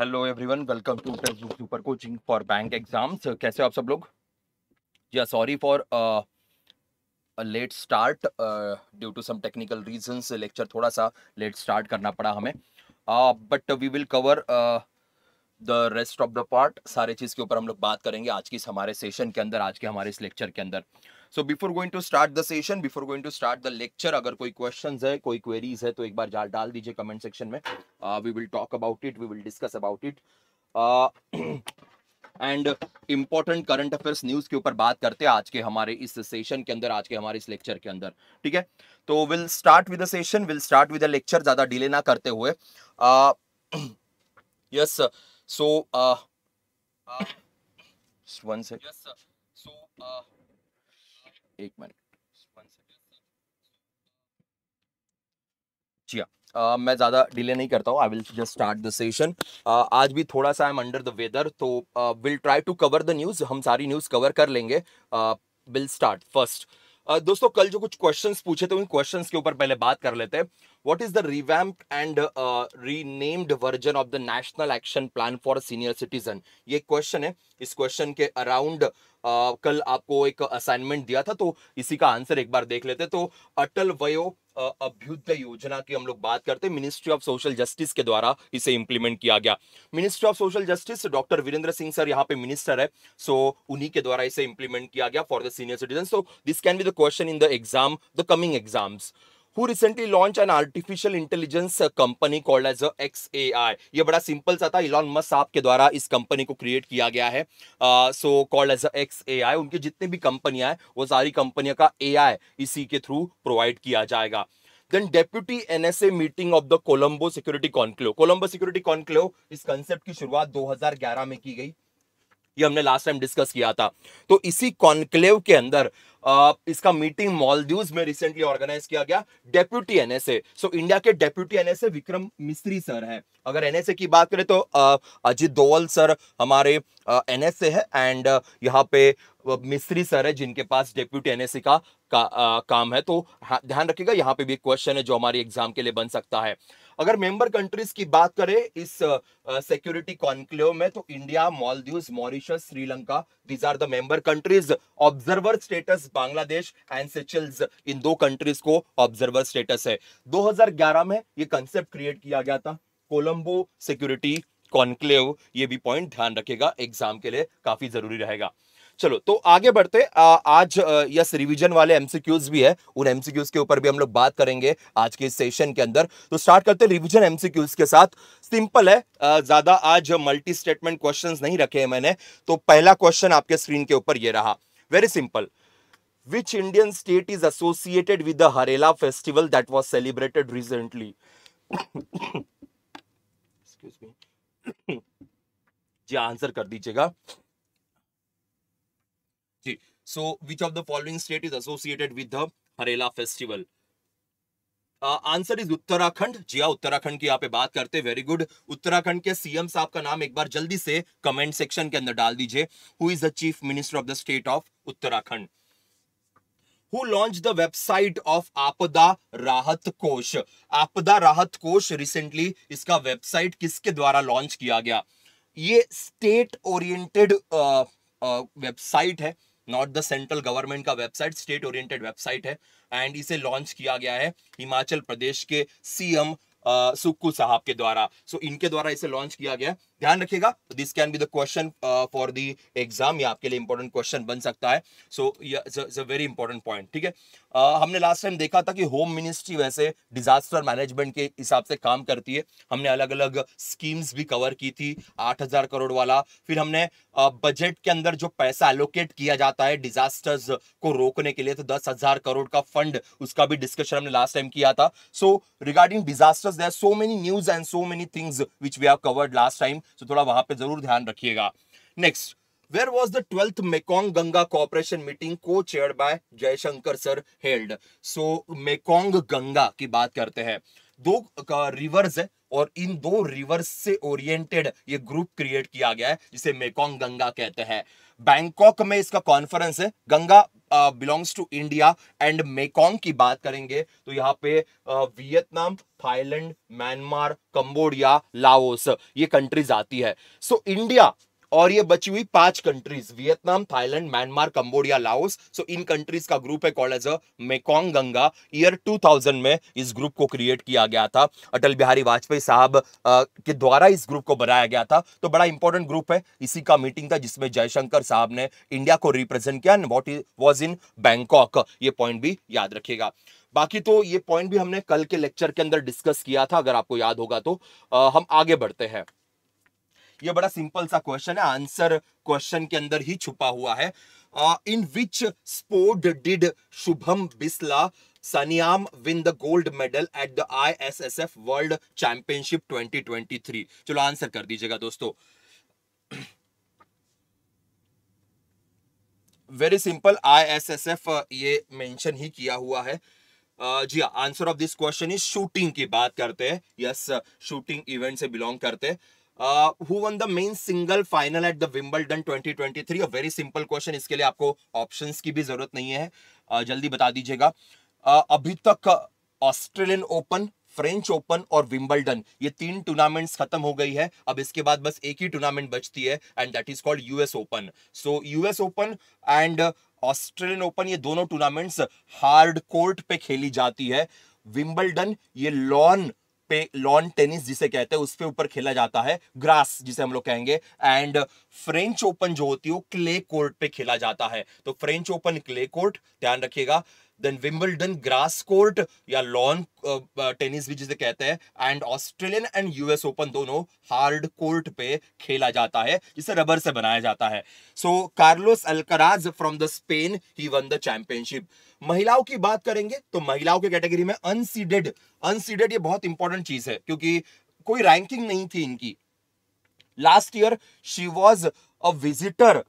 Hello everyone welcome to super coaching for bank exams कैसे हो आप सब लोग जी sorry for late start due to some technical reasons lecture थोड़ा सा लेट स्टार्ट करना पड़ा हमें but we will cover the rest of the part सारे चीज़ के ऊपर हम लोग बात करेंगे आज की इस हमारे सेशन के अंदर आज के हमारे इस लेक्चर के अंदर so before going to start the session before going to start the lecture अगर कोई क्वेश्चन है कोई क्वेरीज है तो एक बार डाल दीजिए कमेंट सेक्शन में we will talk about it we will discuss about it and important current affairs news के ऊपर बात करते हैं आज के हमारे इस सेशन के अंदर आज के हमारे इस लेक्चर के अंदर ठीक है तो will start with session will start with lecture ज्यादा डिले ना करते हुए yes so one second so एक मिनट जी हाँ Uh, मैं ज़्यादा डिले नहीं करता हूँ I will just start the session आज भी थोड़ा सा I am under the weather तो will try to cover the news हम सारी न्यूज़ कवर कर लेंगे विल स्टार्ट फर्स्ट दोस्तों कल जो कुछ क्वेश्चंस पूछे थे उन क्वेश्चंस के ऊपर पहले बात कर लेते हैं what is the revamped and uh, renamed version of the national action plan for senior citizen ये क्वेश्चन है इस क्वेश्चन के अराउंड Uh, कल आपको एक असाइनमेंट दिया था तो इसी का आंसर एक बार देख लेते तो अटल वयो uh, अभ्युदय योजना की हम लोग बात करते हैं मिनिस्ट्री ऑफ सोशल जस्टिस के द्वारा इसे इंप्लीमेंट किया गया ministry of social justice doctor Virendra Singh sir यहाँ पे मिनिस्टर है सो उन्हीं के द्वारा इसे इंप्लीमेंट किया गया for the senior citizen so this can be the question in the exam the coming exams who recently launched an artificial intelligence company called as XAI. ये बड़ा सिंपल सा था इलॉन मस्क साहब के द्वारा इस कंपनी को क्रिएट किया गया है so called as X A I उनके जितने भी कंपनियां हैं वो सारी कंपनियों का ए आई इसी के थ्रू प्रोवाइड किया जाएगा then deputy N S A meeting of the Colombo security conclave Colombo security conclave इस कंसेप्ट की शुरुआत दो हजार ग्यारह में की गई ये हमने लास्ट टाइम डिस्कस किया था तो इसी कॉन्क्लेव के अंदर इसका मीटिंग मॉलदीव में रिसेंटली ऑर्गेनाइज किया गया डेप्यूटी एनएसए सो इंडिया के deputy NSA Vikram Misri sir है अगर एनएसए की बात करें तो अजीत दोवल सर हमारे एनएसए है एंड यहाँ पे मिस्त्री सर है जिनके पास डेप्यूटी एनएसए का, का आ, काम है तो हाँ, ध्यान रखिएगा यहाँ पे भी क्वेश्चन है जो हमारी एग्जाम के लिए बन सकता है अगर मेंबर कंट्रीज की बात करें इस सिक्योरिटी कॉन्क्लेव में तो India Maldives Mauritius Sri Lanka these are the member countries observer status Bangladesh and Seychelles इन दो कंट्रीज को ऑब्जर्वर स्टेटस है 2011 में ये कंसेप्ट क्रिएट किया गया था कोलंबो सिक्योरिटी कॉन्क्लेव ये भी पॉइंट ध्यान रखेगा एग्जाम के लिए काफी जरूरी रहेगा चलो तो आगे बढ़ते आ, आज यस रिवीजन वाले एमसीक्यूज भी है उन एमसीक्यूज के ऊपर भी हम लोग बात करेंगे आज के सेशन के अंदर तो स्टार्ट करते हैं रिवीजन एमसीक्यूज के साथ सिंपल है ज्यादा आज मल्टी स्टेटमेंट क्वेश्चन नहीं रखे हैं मैंने तो पहला क्वेश्चन आपके स्क्रीन के ऊपर ये रहा very simple which Indian state is associated with the Harela festival that was celebrated recently जी आंसर कर दीजिएगा जी so which of the following state is associated with the harela festival answer is Uttarakhand जी हाँ उत्तराखंड की यहाँ पे बात करते वेरी गुड उत्तराखंड के सीएम साहब का नाम एक बार जल्दी से कमेंट सेक्शन के अंदर डाल दीजिए who is the chief minister of the state of Uttarakhand who launch the website of Aapda Rahat कोष आपदा राहत कोष रिसेंटली इसका वेबसाइट किसके द्वारा लॉन्च किया गया ये स्टेट ओरिएंटेड वेबसाइट है नॉट द सेंट्रल गवर्नमेंट का वेबसाइट स्टेट ओरिएंटेड वेबसाइट है एंड इसे लॉन्च किया गया है हिमाचल प्रदेश के सीएम सुक्कू साहब के द्वारा सो so, इनके द्वारा इसे लॉन्च किया गया ध्यान रखिएगा तो this can be the question for the exam ये आपके लिए इंपॉर्टेंट क्वेश्चन बन सकता है so it's a very important point ठीक है uh, हमने लास्ट टाइम देखा था कि होम मिनिस्ट्री वैसे डिजास्टर मैनेजमेंट के हिसाब से काम करती है हमने अलग अलग स्कीम्स भी कवर की थी आठ हजार करोड़ वाला फिर हमने बजट uh, के अंदर जो पैसा एलोकेट किया जाता है डिजास्टर्स को रोकने के लिए तो दस हजार करोड़ का फंड उसका भी डिस्कशन हमने लास्ट टाइम किया था so regarding disasters there so many news and so many things which we have covered last time so थोड़ा वहां पर जरूर ध्यान रखिएगा next where was the twelfth Mekong Ganga cooperation meeting को chair by Jaishankar sir held so Mekong Ganga की बात करते हैं दो रिवर्स है और इन दो रिवर्स से ओरिएंटेड ये ग्रुप क्रिएट किया गया है जिसे मेकोंग गंगा कहते हैं बैंकॉक में इसका कॉन्फ्रेंस है Ganga belongs to India and Mekong की बात करेंगे तो यहाँ पे Vietnam Thailand Myanmar Cambodia Laos ये कंट्रीज आती है सो so, इंडिया और ये बची हुई पांच countries Vietnam Thailand Myanmar Cambodia Laos so in countries का ग्रुप है call as a Mekong Ganga year 2000 में इस ग्रुप को क्रिएट किया गया था अटल बिहारी वाजपेयी साहब के द्वारा इस ग्रुप को बनाया गया था तो बड़ा इंपॉर्टेंट ग्रुप है इसी का मीटिंग था जिसमें जयशंकर साहब ने इंडिया को रिप्रेजेंट किया and what was in Bangkok ये पॉइंट भी याद रखेगा बाकी तो ये पॉइंट भी हमने कल के लेक्चर के अंदर डिस्कस किया था अगर आपको याद होगा तो आ, हम आगे बढ़ते हैं ये बड़ा सिंपल सा क्वेश्चन है आंसर क्वेश्चन के अंदर ही छुपा हुआ है in which sport did Shubham Bisla Sainyam win the gold medal at the ISSF world championship 2023 चलो आंसर कर दीजिएगा दोस्तों वेरी सिंपल आईएसएसएफ ये मेंशन ही किया हुआ है जी answer of this question is shooting की बात करते हैं यस शूटिंग इवेंट से बिलोंग करते हैं uh, who won the main single final at the Wimbledon 2023 a very simple question इसके लिए आपको options की भी जरूरत नहीं है uh, जल्दी बता दीजिएगा uh, अभी तक ऑस्ट्रेलियन ओपन फ्रेंच ओपन और विम्बलडन ये तीन टूर्नामेंट्स खत्म हो गई है अब इसके बाद बस एक ही टूर्नामेंट बचती है and that is called US Open so US Open and Australian Open ये दोनों टूर्नामेंट्स हार्ड कोर्ट पे खेली जाती है विंबलडन ये लॉन पे लॉन टेनिस जिसे कहते हैं उसके ऊपर खेला जाता है ग्रास जिसे हम लोग कहेंगे एंड फ्रेंच ओपन जो होती है वो क्ले कोर्ट पे खेला जाता है तो फ्रेंच ओपन क्ले कोर्ट ध्यान रखिएगा देन विम्बलडन ग्रास कोर्ट या लॉन टेनिस uh, uh, भी जिसे कहते हैं and Australian and US Open दोनों हार्ड कोर्ट पे खेला जाता है जिसे रबर से बनाया जाता है so Carlos Alcaraz from the Spain he won the championship महिलाओं की बात करेंगे तो महिलाओं के कैटेगरी में अनसीडेड अनसीडेड ये बहुत इंपॉर्टेंट चीज है क्योंकि कोई रैंकिंग नहीं थी इनकी last year she was a visitor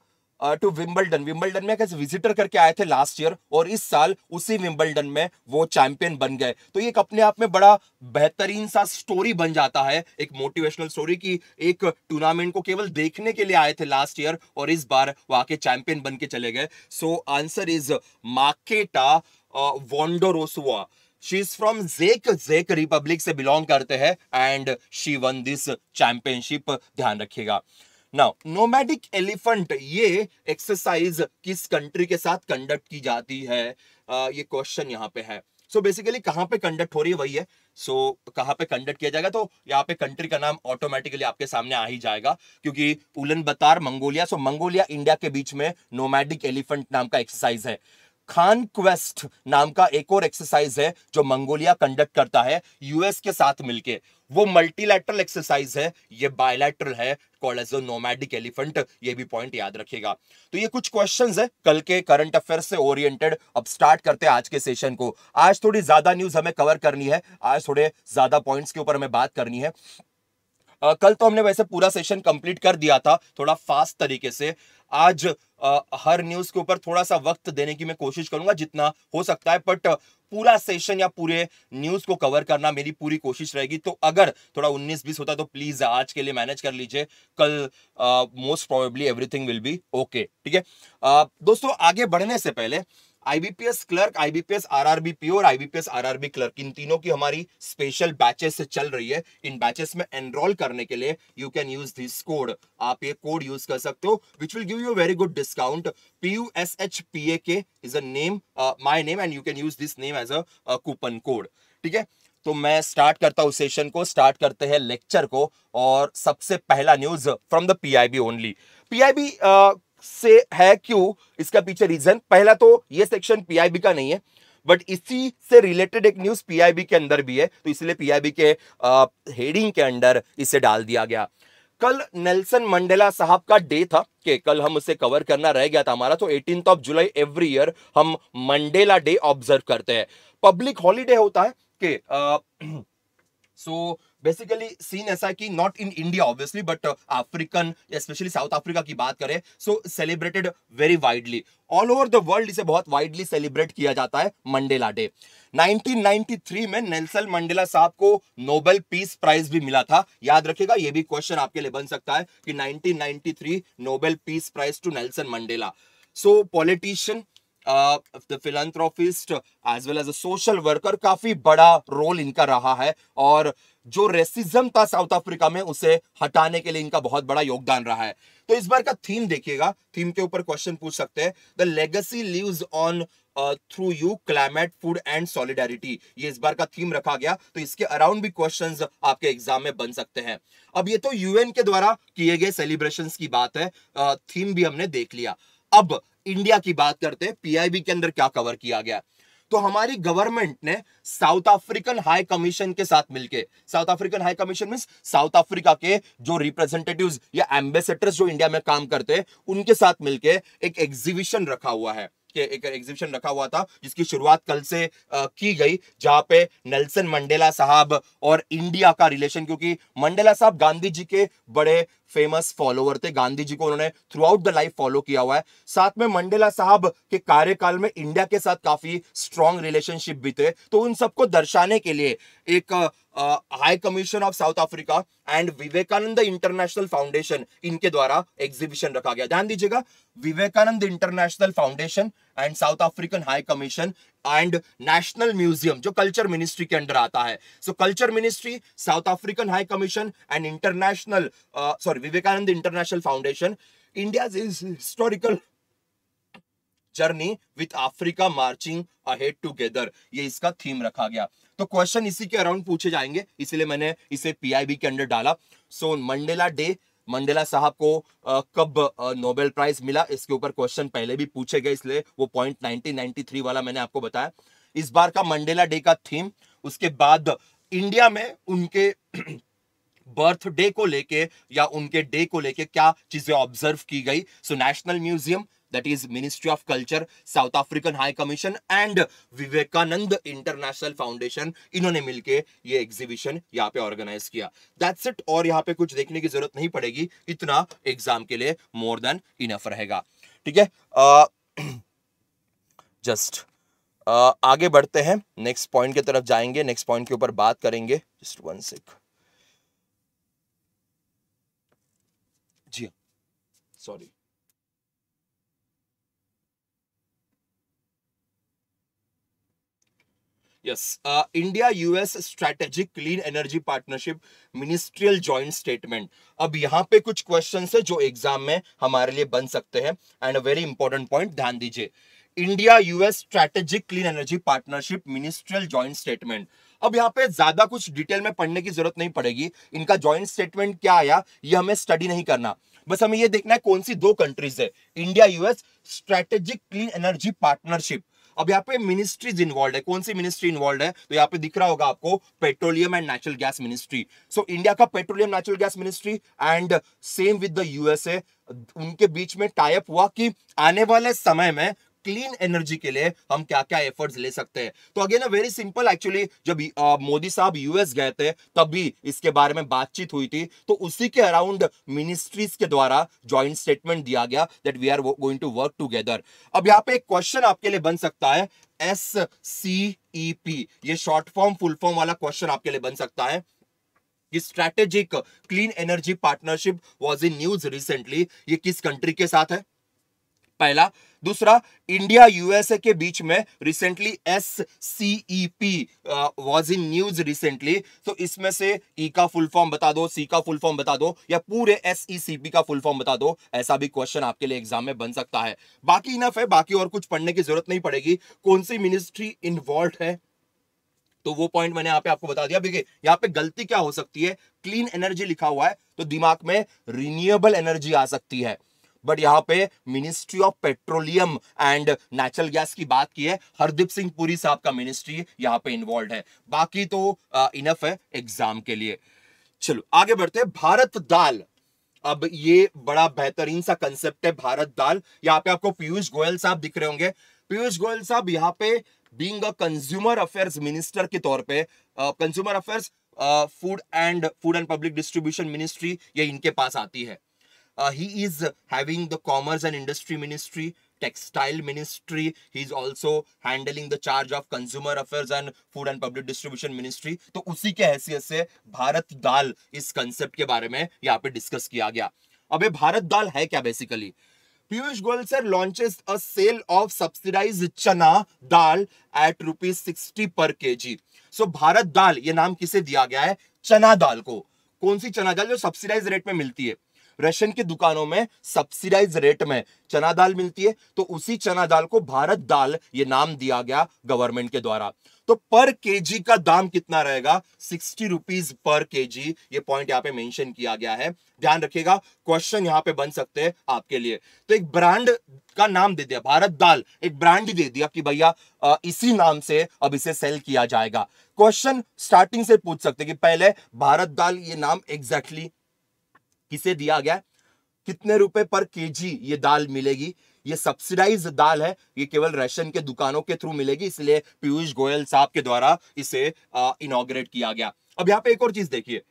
to Wimbledon Wimbledon में कैसे विजिटर करके आए थे लास्ट ईयर और इस साल उसी विम्बलडन में वो चैंपियन बन गए तो ये एक अपने आप में बड़ा बेहतरीन सा स्टोरी बन जाता है एक मोटिवेशनल स्टोरी की एक टूर्नामेंट को केवल देखने के लिए आए थे लास्ट ईयर और इस बार वो आके चैंपियन बन के चले गए so answer is Marketa वॉन्डोरोसुआ she is from Jake Jake Republic से बिलोंग करते हैं and she one this championship ध्यान रखिएगा नाउ नोमैडिक एलिफेंट ये एक्सरसाइज किस कंट्री के साथ कंडक्ट की जाती है आ, ये क्वेश्चन यहाँ पे है सो बेसिकली कहाँ पे कंडक्ट हो रही है वही है सो so, कहाँ पे कंडक्ट किया जाएगा तो यहाँ पे कंट्री का नाम ऑटोमेटिकली आपके सामने आ ही जाएगा क्योंकि Ulaanbaatar Mongolia so so, Mongolia India के बीच में नोमैडिक एलिफेंट नाम का एक्सरसाइज है खान क्वेस्ट नाम का एक और एक्सरसाइज है जो मंगोलिया कंडक्ट करता है यूएस के साथ मिलके वो मल्टीलैटरल एक्सरसाइज है ये बायलैटरल है called as a nomadic elephant ये भी पॉइंट याद रखिएगा तो ये कुछ क्वेश्चंस है कल के करंट अफेयर से ओरिएंटेड अब स्टार्ट करते हैं आज के सेशन को आज थोड़ी ज्यादा न्यूज हमें कवर करनी है आज थोड़े ज्यादा पॉइंट्स के ऊपर हमें बात करनी है Uh, कल तो हमने वैसे पूरा सेशन कंप्लीट कर दिया था थोड़ा फास्ट तरीके से आज uh, हर न्यूज के ऊपर थोड़ा सा वक्त देने की मैं कोशिश करूंगा जितना हो सकता है बट पूरा सेशन या पूरे न्यूज को कवर करना मेरी पूरी कोशिश रहेगी तो अगर थोड़ा उन्नीस बीस होता तो प्लीज आज के लिए मैनेज कर लीजिए कल most probably everything will be okay ठीक है दोस्तों आगे बढ़ने से पहले IBPS clerk IBPS RRB PO और आईबीपीएस आरआरबी क्लर्क इन तीनों की हमारी स्पेशल बैचेस से चल रही है इन बैचेस में एनरोल करने के लिए you can use this code आप ये कोड यूज कर सकते हो which will give you very good discount P U S H P A K is a name my name and you can use this name as a coupon code ठीक है तो मैं start करता हूँ session को start करते हैं lecture को और सबसे पहला news from the PIB only PIB से है क्यों इसका पीछे रीजन पहला तो ये सेक्शन पीआईबी का नहीं है बट इसी से रिलेटेड एक न्यूज पीआईबी के अंदर भी है तो इसलिए पीआईबी के हेडिंग के अंदर इसे डाल दिया गया कल नेल्सन मंडेला साहब का डे था कि कल हम उसे कवर करना रह गया था हमारा तो eighteen of July every year हम मंडेला डे ऑब्जर्व करते हैं पब्लिक हॉलीडे होता है कि सो बेसिकली सीन ऐसा कि not in India obviously but African specially South Africa की बात करें so celebrated very widely all over the world इसे बहुत वाइडली सेलिब्रेट किया जाता है मंडेला डे 1993 में नेल्सन मंडेला साहब को नोबेल पीस प्राइज भी मिला था याद रखेगा ये भी क्वेश्चन आपके लिए बन सकता है कि 1993 Nobel peace prize to Nelson Mandela so politician the philanthropist as well as a social worker काफी बड़ा रोल इनका रहा है और जो रेसिज्म था साउथ अफ्रीका में उसे हटाने के लिए इनका बहुत बड़ा योगदान रहा है तो इस बार का थीम देखिएगा थीम के ऊपर क्वेश्चन पूछ सकते हैं the legacy lives on through you climate food and solidarity ये इस बार का थीम रखा गया तो इसके अराउंड भी क्वेश्चन आपके एग्जाम में बन सकते हैं अब ये तो यूएन के द्वारा किए गए सेलिब्रेशन की बात है थीम भी हमने देख लिया अब इंडिया की बात करते हैं पीआईबी के अंदर क्या कवर किया गया तो हमारी गवर्नमेंट ने साउथ अफ्रीकन हाई कमीशन के साथ मिलके South African high commission mean South Africa के जो रिप्रेजेंटेटिव्स या एम्बेसडर्स जो इंडिया में काम करते हैं उनके साथ मिलके एक एग्जीबिशन रखा हुआ है के एक एग्जीबिशन रखा हुआ था जिसकी शुरुआत कल से आ, की गई जहां पे नेल्सन मंडेला साहब और इंडिया का रिलेशन क्योंकि मंडेला साहब गांधी जी के बड़े फेमस फॉलोअर थे गांधी जी को उन्होंने throughout the life follow किया हुआ है साथ में मंडेला साहब के कार्यकाल में इंडिया के साथ काफी स्ट्रांग रिलेशनशिप भी थे तो उन सबको दर्शाने के लिए एक high commission of South Africa and Vivekananda international foundation इनके द्वारा एग्जीबिशन रखा गया ध्यान दीजिएगा Vivekananda international foundation and South African high commission and national museum जो कल्चर मिनिस्ट्री के अंडर आता है so culture ministry South African high commission and international sorry Vivekananda international foundation India is historical journey with Africa marching ahead together ये इसका theme रखा गया तो question इसी के अराउंड पूछे जाएंगे इसलिए मैंने इसे पीआईबी के अंडर डाला सो मंडेला डे मंडेला साहब को कब नोबेल प्राइज मिला इसके ऊपर क्वेश्चन पहले भी पूछे गए इसलिए वो पॉइंट नाइनटीन वाला मैंने आपको बताया इस बार का मंडेला डे का थीम उसके बाद इंडिया में उनके बर्थडे को लेके या उनके डे को लेके क्या चीजें ऑब्जर्व की गई so national museum that is Ministry of Culture, South African High Commission and Vivekanand International Foundation इन्होंने मिलके ये एग्जीबिशन यहाँ पे ऑर्गेनाइज किया दैट्स इट और यहाँ पे कुछ देखने की जरूरत नहीं पड़ेगी इतना एग्जाम के लिए मोर देन इनफ रहेगा ठीक है जस्ट uh, आगे बढ़ते हैं नेक्स्ट पॉइंट की तरफ जाएंगे नेक्स्ट पॉइंट के ऊपर बात करेंगे जस्ट वन सेक जी सॉरी हाँ। Yes India US strategic clean energy partnership ministerial joint statement अब यहां पे कुछ क्वेश्चन है जो एग्जाम में हमारे लिए बन सकते हैं and a very important point ध्यान दीजिए India US strategic clean energy partnership ministerial joint statement अब यहाँ पे ज्यादा कुछ डिटेल में पढ़ने की जरूरत नहीं पड़ेगी इनका ज्वाइंट स्टेटमेंट क्या आया ये हमें स्टडी नहीं करना बस हमें ये देखना है कौन सी दो कंट्रीज है India US strategic clean energy partnership अब यहाँ पे मिनिस्ट्रीज इन्वॉल्व है कौन सी मिनिस्ट्री इन्वॉल्व है तो यहाँ पे दिख रहा होगा आपको petroleum and natural gas ministry so India का petroleum natural gas ministry and same with the USA उनके बीच में टाइप हुआ कि आने वाले समय में क्लीन एनर्जी के लिए हम क्या क्या एफर्ट्स ले सकते हैं तो again a very simple actually जब मोदी साहब यूएस गए थे तब भी इसके बारे में बातचीत हुई थी तो उसी के अराउंड मिनिस्ट्रीज के द्वारा ज्वाइंट स्टेटमेंट दिया गया that we are going to work together अब यहाँ पे एक क्वेश्चन आपके लिए बन सकता है एस सी ई पी ये शॉर्ट फॉर्म फुल फॉर्म वाला क्वेश्चन आपके लिए बन सकता है strategic clean energy partnership was in news recently ये किस कंट्री के साथ है पहला दूसरा इंडिया यूएसए के बीच में recently S C E P was in news recently तो इसमें से ई e का फुल फॉर्म बता दो सी का फुल फॉर्म बता दो या पूरे एस ई सी पी का फुल फॉर्म बता दो ऐसा भी क्वेश्चन आपके लिए एग्जाम में बन सकता है बाकी इनफ है बाकी और कुछ पढ़ने की जरूरत नहीं पड़ेगी कौन सी मिनिस्ट्री इन्वॉल्व है तो वो पॉइंट मैंने यहां पे आपको बता दिया देखिए यहाँ पे गलती क्या हो सकती है क्लीन एनर्जी लिखा हुआ है तो दिमाग में रिन्यूएबल एनर्जी आ सकती है बट यहाँ पे ministry of petroleum and natural gas की बात की है हरदीप सिंह पुरी साहब का मिनिस्ट्री यहाँ पे इन्वॉल्व है बाकी तो इनफ है एग्जाम के लिए चलो आगे बढ़ते हैं भारत दाल अब ये बड़ा बेहतरीन सा कंसेप्ट है भारत दाल यहाँ पे आपको पीयूष गोयल साहब दिख रहे होंगे पीयूष गोयल साहब यहाँ पे बींग कंज्यूमर अफेयर्स मिनिस्टर के तौर पे consumer affairs food and food and public distribution ministry ये इनके पास आती है Uh, he is having the Commerce and Industry Ministry, Textile Ministry. He's also handling the charge of Consumer Affairs and Food and Public Distribution Ministry. to usi ke haisiyat se bharat dal is concept ke bare mein yahan pe discuss kiya gaya ab ye bharat dal hai kya basically Piyush goel sir launches a sale of subsidized chana dal at rupees 60 per kg. So bharat dal ye naam kise diya gaya hai chana dal ko कौन सी चना दाल जो subsidise rate में मिलती है Russian की दुकानों में subsidise rate में चना दाल मिलती है तो उसी चना दाल को भारत दाल ये नाम दिया गया गवर्नमेंट के द्वारा तो पर केजी का दाम कितना रहेगा सिक्सटी रुपीज पर के जी ये पॉइंट यहाँ पे मेंशन किया गया है ध्यान रखिएगा क्वेश्चन यहाँ पे बन सकते हैं आपके लिए तो एक ब्रांड का नाम दे दिया भारत दाल एक ब्रांड दे दिया कि भैया इसी नाम से अब इसे सेल किया जाएगा क्वेश्चन स्टार्टिंग से पूछ सकते कि पहले भारत दाल ये नाम एग्जैक्टली exactly किसे दिया गया कितने रुपए पर केजी ये दाल मिलेगी ये सब्सिडाइज दाल है ये केवल राशन के दुकानों के थ्रू मिलेगी इसलिए पीयूष गोयल साहब के द्वारा इसे इनोग्रेट किया गया अब यहाँ पे एक और चीज देखिए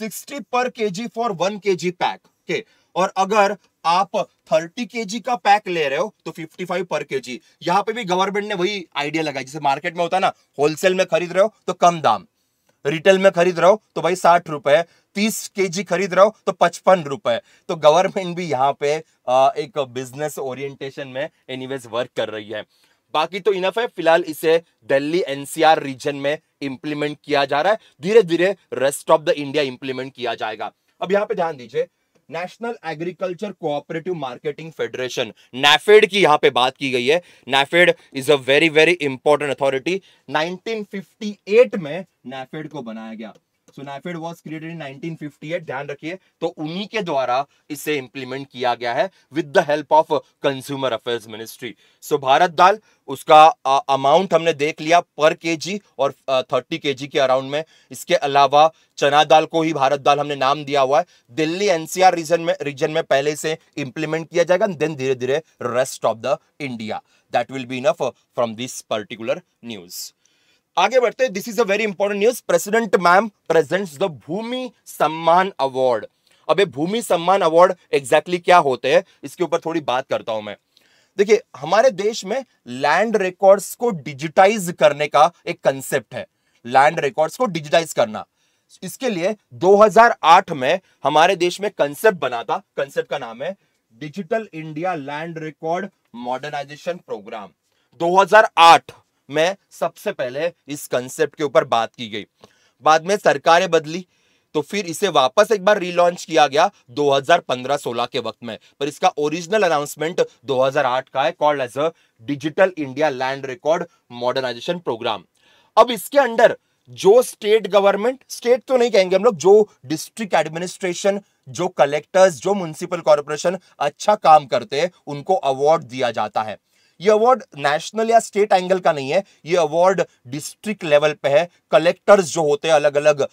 60 पर KG for one KG pack के और अगर आप 30 केजी का पैक ले रहे हो तो 55 पर केजी यहाँ पे भी गवर्नमेंट ने वही आइडिया लगाया जैसे मार्केट में होता है ना होलसेल में खरीद रहे हो तो कम दाम रिटेल में खरीद रहे हो तो भाई साठ रुपए तीस के जी खरीद रहे हो तो पचपन रुपए तो गवर्नमेंट भी यहाँ पे एक बिजनेस ओरिएंटेशन में एनीवेज वर्क कर रही है बाकी तो इनफ है फिलहाल इसे दिल्ली एनसीआर रीजन में इंप्लीमेंट किया जा रहा है धीरे धीरे rest of the India implement किया जाएगा अब यहाँ पे ध्यान दीजिए national agriculture cooperative marketing federation NAFED की यहाँ पे बात की गई है NAFED is a very very important authority 1958 में नैफेड को बनाया गया सुनाफेड वॉज क्रिएटेड इन 1958 ध्यान रखिए तो उन्हीं के द्वारा इसे इंप्लीमेंट किया गया है with the help of consumer affairs ministry so Bharat Dal उसका अमाउंट हमने देख लिया पर केजी और थर्टी केजी के अराउंड में इसके अलावा चना दाल को ही भारत दाल हमने नाम दिया हुआ है दिल्ली एनसीआर रीजन में रीजन में पहले से इंप्लीमेंट किया जाएगा देन धीरे धीरे rest of the India that will be enough from this particular news आगे बढ़ते this is a very important news president ma'am presents the Bhoomi Samman award अबे भूमि सम्मान अवार्ड एग्जैक्टली क्या होते हैं इसके ऊपर थोड़ी बात करता हूं मैं देखिए हमारे देश में लैंड रिकॉर्ड्स को डिजिटाइज करने का एक कंसेप्ट है लैंड रिकॉर्ड्स को डिजिटाइज करना इसके लिए 2008 में हमारे देश में कंसेप्ट बना था कंसेप्ट का नाम है digital India land record modernisation programme 2008 में सबसे पहले इस कंसेप्ट के ऊपर बात की गई बाद में सरकारें बदली तो फिर इसे वापस एक बार रिलॉन्च किया गया 2015-16 के वक्त में पर इसका ओरिजिनल अनाउंसमेंट 2008 का है called as a digital India land record modernisation programme अब इसके अंडर जो स्टेट गवर्नमेंट स्टेट तो नहीं कहेंगे हम लोग जो डिस्ट्रिक्ट एडमिनिस्ट्रेशन जो कलेक्टर्स जो म्यूनिसिपल कॉरपोरेशन अच्छा काम करते हैं उनको अवार्ड दिया जाता है ये अवार्ड नेशनल या स्टेट एंगल का नहीं है ये अवार्ड डिस्ट्रिक्ट लेवल पे है कलेक्टर्स जो होते हैं अलग अलग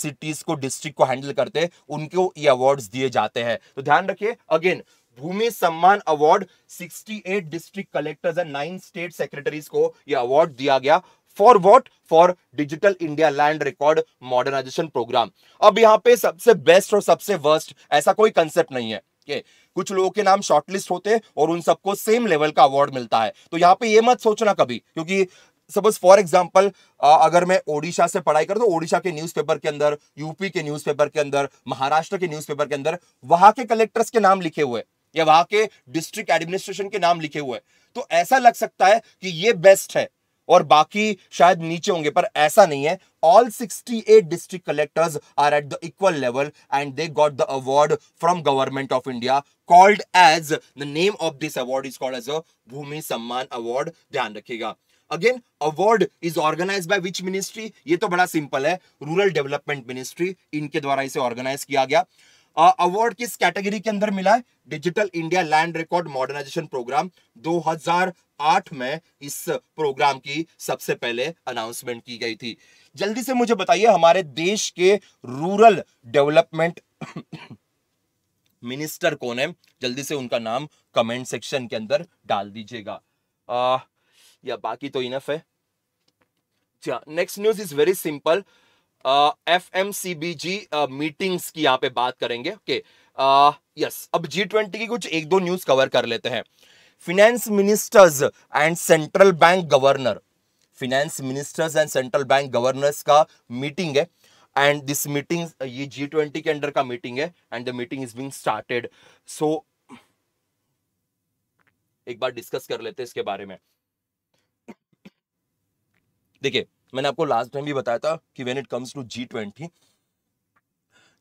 सिटीज को डिस्ट्रिक्ट को हैंडल करते हैं उनको ये अवार्ड दिए जाते हैं तो ध्यान रखिए again Bhoomi Samman award 68 district collectors and nine state secretaries को यह अवार्ड दिया गया for what for digital India land record modernisation programme अब यहाँ पे सबसे बेस्ट और सबसे वर्स्ट ऐसा कोई कंसेप्ट नहीं है okay? कुछ लोगों के नाम शॉर्टलिस्ट होते हैं और उन सबको सेम लेवल का अवार्ड मिलता है तो यहाँ पे ये मत सोचना कभी क्योंकि सपोज फॉर एग्जाम्पल अगर मैं ओडिशा से पढ़ाई करूँ तो ओडिशा के न्यूज़पेपर के अंदर यूपी के न्यूज़पेपर के अंदर महाराष्ट्र के न्यूज़पेपर के अंदर वहां के कलेक्टर्स के नाम लिखे हुए या वहां के डिस्ट्रिक्ट एडमिनिस्ट्रेशन के नाम लिखे हुए तो ऐसा लग सकता है कि ये बेस्ट है और बाकी शायद नीचे होंगे पर ऐसा नहीं है all 68 eight district collectors are at the equal level and they got the award from government of India called as the name of this award is called as a Bhoomi Samman award ध्यान रखिएगा again award is organise by which ministry ये तो बड़ा simple है rural development ministry इनके द्वारा इसे organise किया गया अवार्ड uh, किस कैटेगरी के अंदर मिला है digital India land record modernisation programme 2008 में इस प्रोग्राम की सबसे पहले अनाउंसमेंट की गई थी जल्दी से मुझे बताइए हमारे देश के रूरल डेवलपमेंट मिनिस्टर कौन है जल्दी से उनका नाम कमेंट सेक्शन के अंदर डाल दीजिएगा या बाकी तो इनफ है next news is very simple F M C B G meetings की यहाँ पे बात करेंगे okay okay. Yes uh, yes. अब जी ट्वेंटी की कुछ एक दो न्यूज कवर कर लेते हैं finance ministers and central bank governor finance ministers and central bank governors का मीटिंग है एंड दिस मीटिंग ये जी ट्वेंटी के अंडर का मीटिंग है and the meeting is being started so एक बार डिस्कस कर लेते हैं इसके बारे में देखिए मैंने आपको लास्ट टाइम भी बताया था कि when it comes to G twenty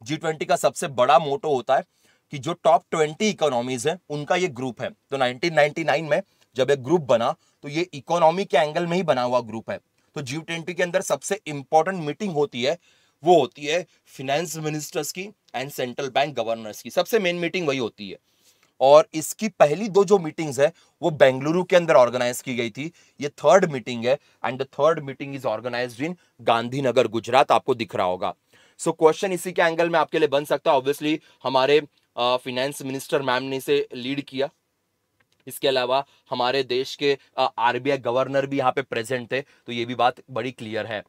G twenty का सबसे बड़ा मोटो होता है कि जो टॉप ट्वेंटी इकोनॉमीज हैं उनका ये ग्रुप है तो 1999 में जब एक ग्रुप बना तो ये इकोनॉमी के एंगल में ही बना हुआ ग्रुप है तो जी ट्वेंटी के अंदर सबसे इंपॉर्टेंट मीटिंग होती है वो होती है फिनेंस मिनिस्टर्स की एंड सेंट्रल बैंक गवर्नर्स की सबसे मेन मीटिंग वही होती है और इसकी पहली दो जो मीटिंग्स है वो बेंगलुरु के अंदर ऑर्गेनाइज की गई थी ये थर्ड मीटिंग है and the third meeting is organise in Gandhinagar Gujarat आपको दिख रहा होगा सो so, क्वेश्चन इसी के एंगल में आपके लिए बन सकता है ऑब्वियसली हमारे फिनेंस मिनिस्टर मैम ने इसे लीड किया इसके अलावा हमारे देश के आरबीआई गवर्नर भी यहाँ पे प्रेजेंट थे तो ये भी बात बड़ी क्लियर है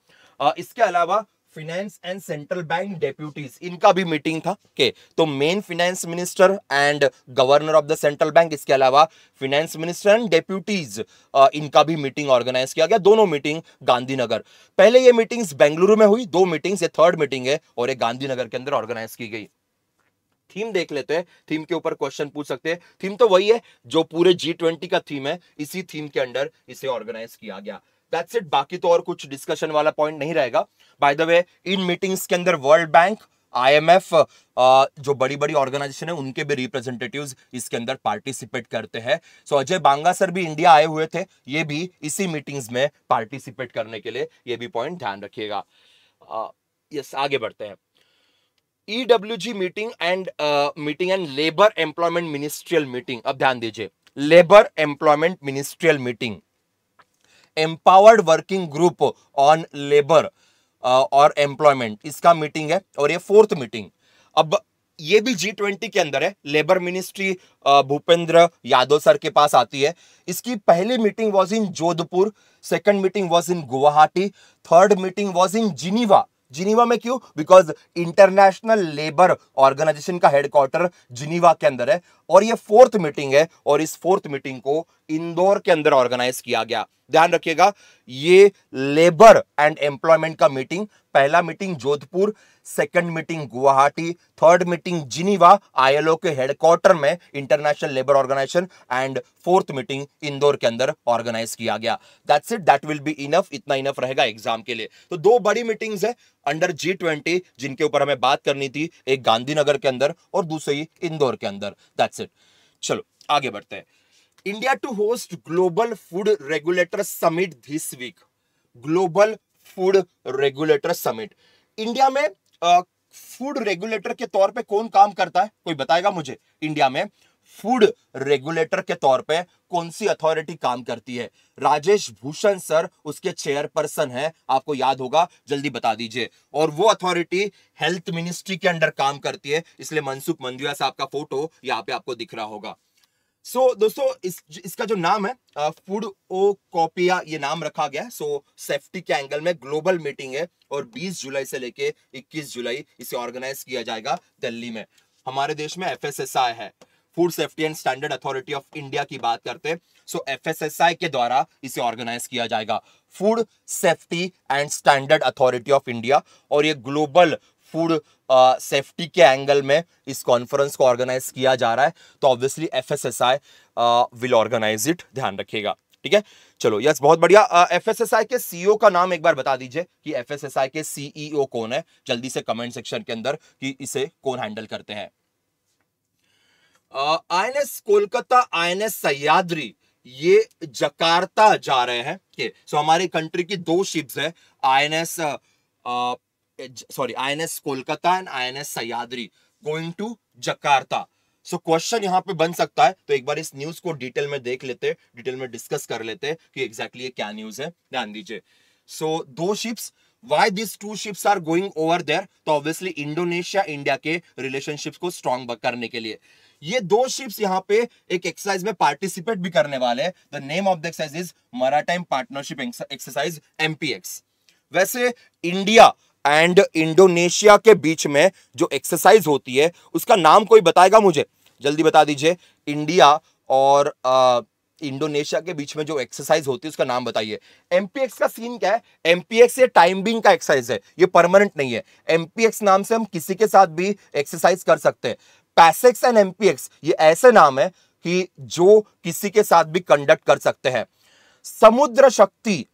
इसके अलावा finance and central bank deputies इनका भी मीटिंग था के तो main finance minister and governor of the central bank इसके अलावा फिनेंस मिनिस्टर एंड डेप्यूटीज इनका भी मीटिंग ऑर्गेनाइज किया गया दोनों मीटिंग गांधीनगर पहले ये मीटिंग्स बेंगलुरु में हुई दो मीटिंग्स ये थर्ड मीटिंग है और ये गांधीनगर के अंदर ऑर्गेनाइज की गई थीम देख लेते हैं थीम के ऊपर क्वेश्चन पूछ सकते हैं थीम तो वही है जो पूरे जी ट्वेंटी का थीम है इसी थीम के अंडर इसे ऑर्गेनाइज किया गया दैट्स इट बाकी तो और कुछ डिस्कशन वाला पॉइंट नहीं रहेगा बाय द वे इन मीटिंग्स के अंदर वर्ल्ड बैंक आईएमएफ जो बड़ी बड़ी ऑर्गेनाइजेशन है उनके भी रिप्रेजेंटेटिव्स इसके अंदर पार्टिसिपेट करते हैं so so, Ajay Banga sir भी इंडिया आए हुए थे ये भी इसी मीटिंग्स में पार्टिसिपेट करने के लिए ये भी पॉइंट ध्यान रखिएगा यस आगे बढ़ते हैं G meeting and meeting and labour employment ministerial meeting अब ध्यान दीजिए labour employment ministerial meeting empowered working group on labour और एम्प्लॉयमेंट इसका मीटिंग है और ये फोर्थ मीटिंग अब ये भी जी ट्वेंटी के अंदर है labour ministry uh, Bhupender Yadav sir के पास आती है इसकी पहली meeting was in Jodhpur second meeting was in Guwahati third meeting was in Geneva Geneva में क्यों बिकॉज इंटरनेशनल लेबर ऑर्गेनाइजेशन का हेडक्वार्टर जिनीवा के अंदर है और ये फोर्थ मीटिंग है और इस फोर्थ मीटिंग को इंदौर के अंदर ऑर्गेनाइज किया गया ध्यान रखिएगा ये लेबर एंड एम्प्लॉयमेंट का मीटिंग पहला meeting Jodhpur second meeting Guwahati third meeting Geneva ILO के हेडक्वार्टर में international labour organisation and fourth meeting Indore के अंदर ऑर्गेनाइज किया गया that's it that will be enough इतना इनफ रहेगा एग्जाम के लिए तो दो बड़ी मीटिंग्स है अंडर जी ट्वेंटी जिनके ऊपर हमें बात करनी थी एक गांधीनगर के अंदर और दूसरी इंदौर के अंदर दैट्स इट चलो आगे बढ़ते हैं India to host global food regulator summit this week global food regulator summit India में फूड रेगुलेटर के तौर पे कौन काम करता है कोई बताएगा मुझे इंडिया में फूड रेगुलेटर के तौर पे कौन सी अथॉरिटी काम करती है राजेश भूषण सर उसके चेयरपर्सन है आपको याद होगा जल्दी बता दीजिए और वो अथॉरिटी हेल्थ मिनिस्ट्री के अंडर काम करती है इसलिए मनसुख मंदुया साहब का फोटो यहाँ पे आपको दिख रहा होगा सो so, दोस्तों इस इसका जो नाम है फूड ओ कॉपिया ये नाम रखा गया है सो सेफ्टी के एंगल में ग्लोबल मीटिंग है और 20 जुलाई से लेके 21 जुलाई इसे ऑर्गेनाइज किया जाएगा दिल्ली में हमारे देश में एफ है food safety and standard authority of India की बात करते हैं सो एफ के द्वारा इसे ऑर्गेनाइज किया जाएगा food safety and standard authority of India और ये ग्लोबल फूड सेफ्टी uh, के एंगल में इस कॉन्फ्रेंस को ऑर्गेनाइज किया जा रहा है तो obviously F S S I will organise it ध्यान रखिएगा ठीक है चलो यस बहुत बढ़िया एफ एस एस आई के सीईओ e का नाम एक बार बता दीजिए कि एफ एस एस आई के सीईओ e कौन है जल्दी से कमेंट सेक्शन के अंदर कि इसे कौन हैंडल करते हैं I N S Kolkata I N S Sahyadri ये जकार्ता जा रहे हैं सो so, हमारी कंट्री की दो शिप्स है I N S Kolkata and I N S Sayadri going to Jakarta so question यहाँ पे बन सकता है तो एक बार इस न्यूज को डिटेल में देख लेते डिटेल में डिस्कस कर लेते कि एग्जैक्टली exactly ये क्या न्यूज है ध्यान दीजिए सो so, दो ships Why these two ships are going over there? तो obviously इंडोनेशिया इंडिया के रिलेशनशिप को स्ट्रॉन्ग करने के लिए ये दो शिप्स यहाँ पे एक exercise में पार्टिसिपेट भी करने वाले हैं the name of the exercise is maritime partnership exercise MPX वैसे इंडिया एंड इंडोनेशिया के बीच में जो एक्सरसाइज होती है उसका नाम कोई बताएगा मुझे जल्दी बता दीजिए इंडिया और आ, इंडोनेशिया के बीच में जो एक्सरसाइज होती है उसका नाम बताइए एमपीएक्स का सीन क्या है एमपीएक्स ये टाइम बिंग का एक्सरसाइज है ये परमानेंट नहीं है एमपीएक्स नाम से हम किसी के साथ भी एक्सरसाइज कर सकते हैं पैसेक्स एंड एमपीएक्स ये ऐसे नाम है कि जो किसी के साथ भी कंडक्ट कर सकते हैं Samudra Shakti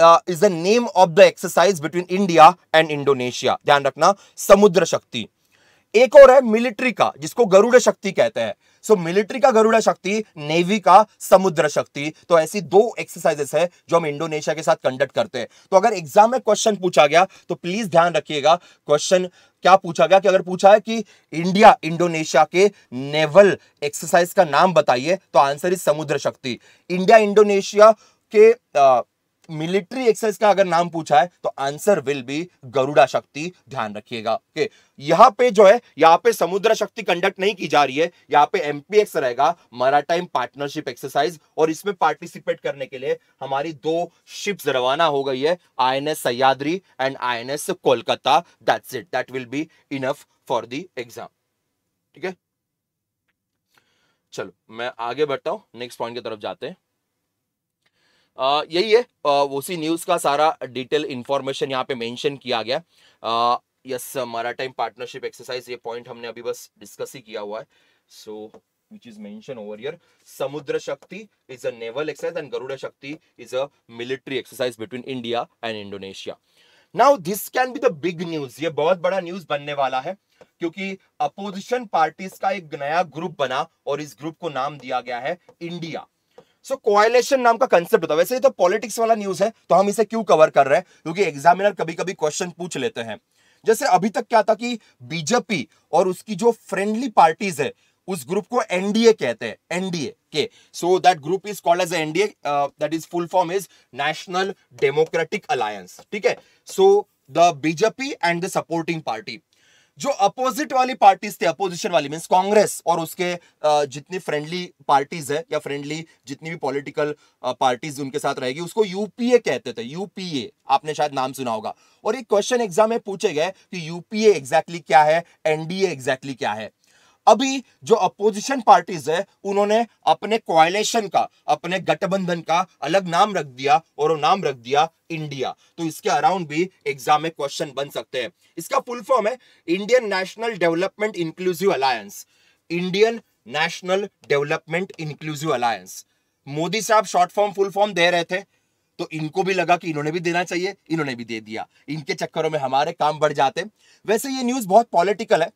is the name of the exercise between India and Indonesia ध्यान रखना समुद्र शक्ति एक और है मिलिट्री का जिसको गरुड़ शक्ति कहते हैं सो so, मिलिट्री का गरुड़ शक्ति नेवी का समुद्र शक्ति तो ऐसी दो एक्सरसाइजेस है जो हम इंडोनेशिया के साथ कंडक्ट करते हैं तो अगर एग्जाम में क्वेश्चन पूछा गया तो प्लीज ध्यान रखिएगा क्वेश्चन क्या पूछा गया कि अगर पूछा है कि इंडिया इंडोनेशिया के नेवल एक्सरसाइज का नाम बताइए तो आंसर इज समुद्र शक्ति इंडिया इंडोनेशिया के आ, uh, मिलिट्री एक्सरसाइज का अगर नाम पूछा है तो आंसर विल बी गरुड़ा शक्ति ध्यान रखिएगा ओके यहां पे जो है यहां पे समुद्र शक्ति कंडक्ट नहीं की जा रही है यहां पे एमपीएक्स रहेगा मराटाइम पार्टनरशिप एक्सरसाइज और इसमें पार्टिसिपेट करने के लिए हमारी दो शिप्स रवाना हो गई है INS Sahyadri and INS Kolkata that's it that will be enough for the exam ठीक है चलो मैं आगे बढ़ता हूं नेक्स्ट पॉइंट की तरफ जाते हैं आ, यही है आ, उसी न्यूज़ का सारा डिटेल इन्फॉर्मेशन यहाँ पे मेंशन किया गया आ, यस हमारा टाइम पार्टनरशिप एक्सरसाइज ये पॉइंट हमने अभी बस डिस्कस ही किया हुआ है so which is mentioned over here samudra shakti is a naval exercise and garuda shakti is a military exercise between india and indonesia now this can be the big news ye bahut bada news banne wala hai क्योंकि opposition parties का एक नया group बना और इस group को नाम दिया गया है इंडिया सो कोआइलेशन नाम का कंसेप्ट होता है वैसे ये तो पॉलिटिक्स वाला न्यूज है तो हम इसे क्यों कवर कर रहे हैं क्योंकि एग्जामिनर कभी कभी क्वेश्चन पूछ लेते हैं जैसे अभी तक क्या था कि बीजेपी और उसकी जो फ्रेंडली पार्टीज है उस ग्रुप को एनडीए कहते हैं एनडीए के so that group is called as NDA that is full form is national democratic alliance ठीक है so the BJP and the supporting party जो अपोजिट वाली पार्टीज थी अपोजिशन वाली मीन्स कांग्रेस और उसके जितनी फ्रेंडली पार्टीज है या फ्रेंडली जितनी भी पॉलिटिकल पार्टीज उनके साथ रहेगी उसको यूपीए कहते थे यूपीए आपने शायद नाम सुना होगा और एक क्वेश्चन एग्जाम में पूछे गए कि यूपीए एग्जैक्टली क्या है एनडीए एग्जैक्टली क्या है अभी जो अपोजिशन पार्टीज है उन्होंने अपने क्वालेशन का अपने गठबंधन का अलग नाम रख दिया और वो नाम रख दिया इंडिया तो इसके अराउंड भी एग्जाम में क्वेश्चन बन सकते हैं इसका फुल फॉर्म है Indian national development inclusive alliance Indian national development inclusive alliance Modi साहब शॉर्ट फॉर्म फुल फॉर्म दे रहे थे तो इनको भी लगा कि इन्होंने भी देना चाहिए इन्होंने भी दे दिया इनके चक्करों में हमारे काम बढ़ जाते वैसे ये न्यूज बहुत पॉलिटिकल है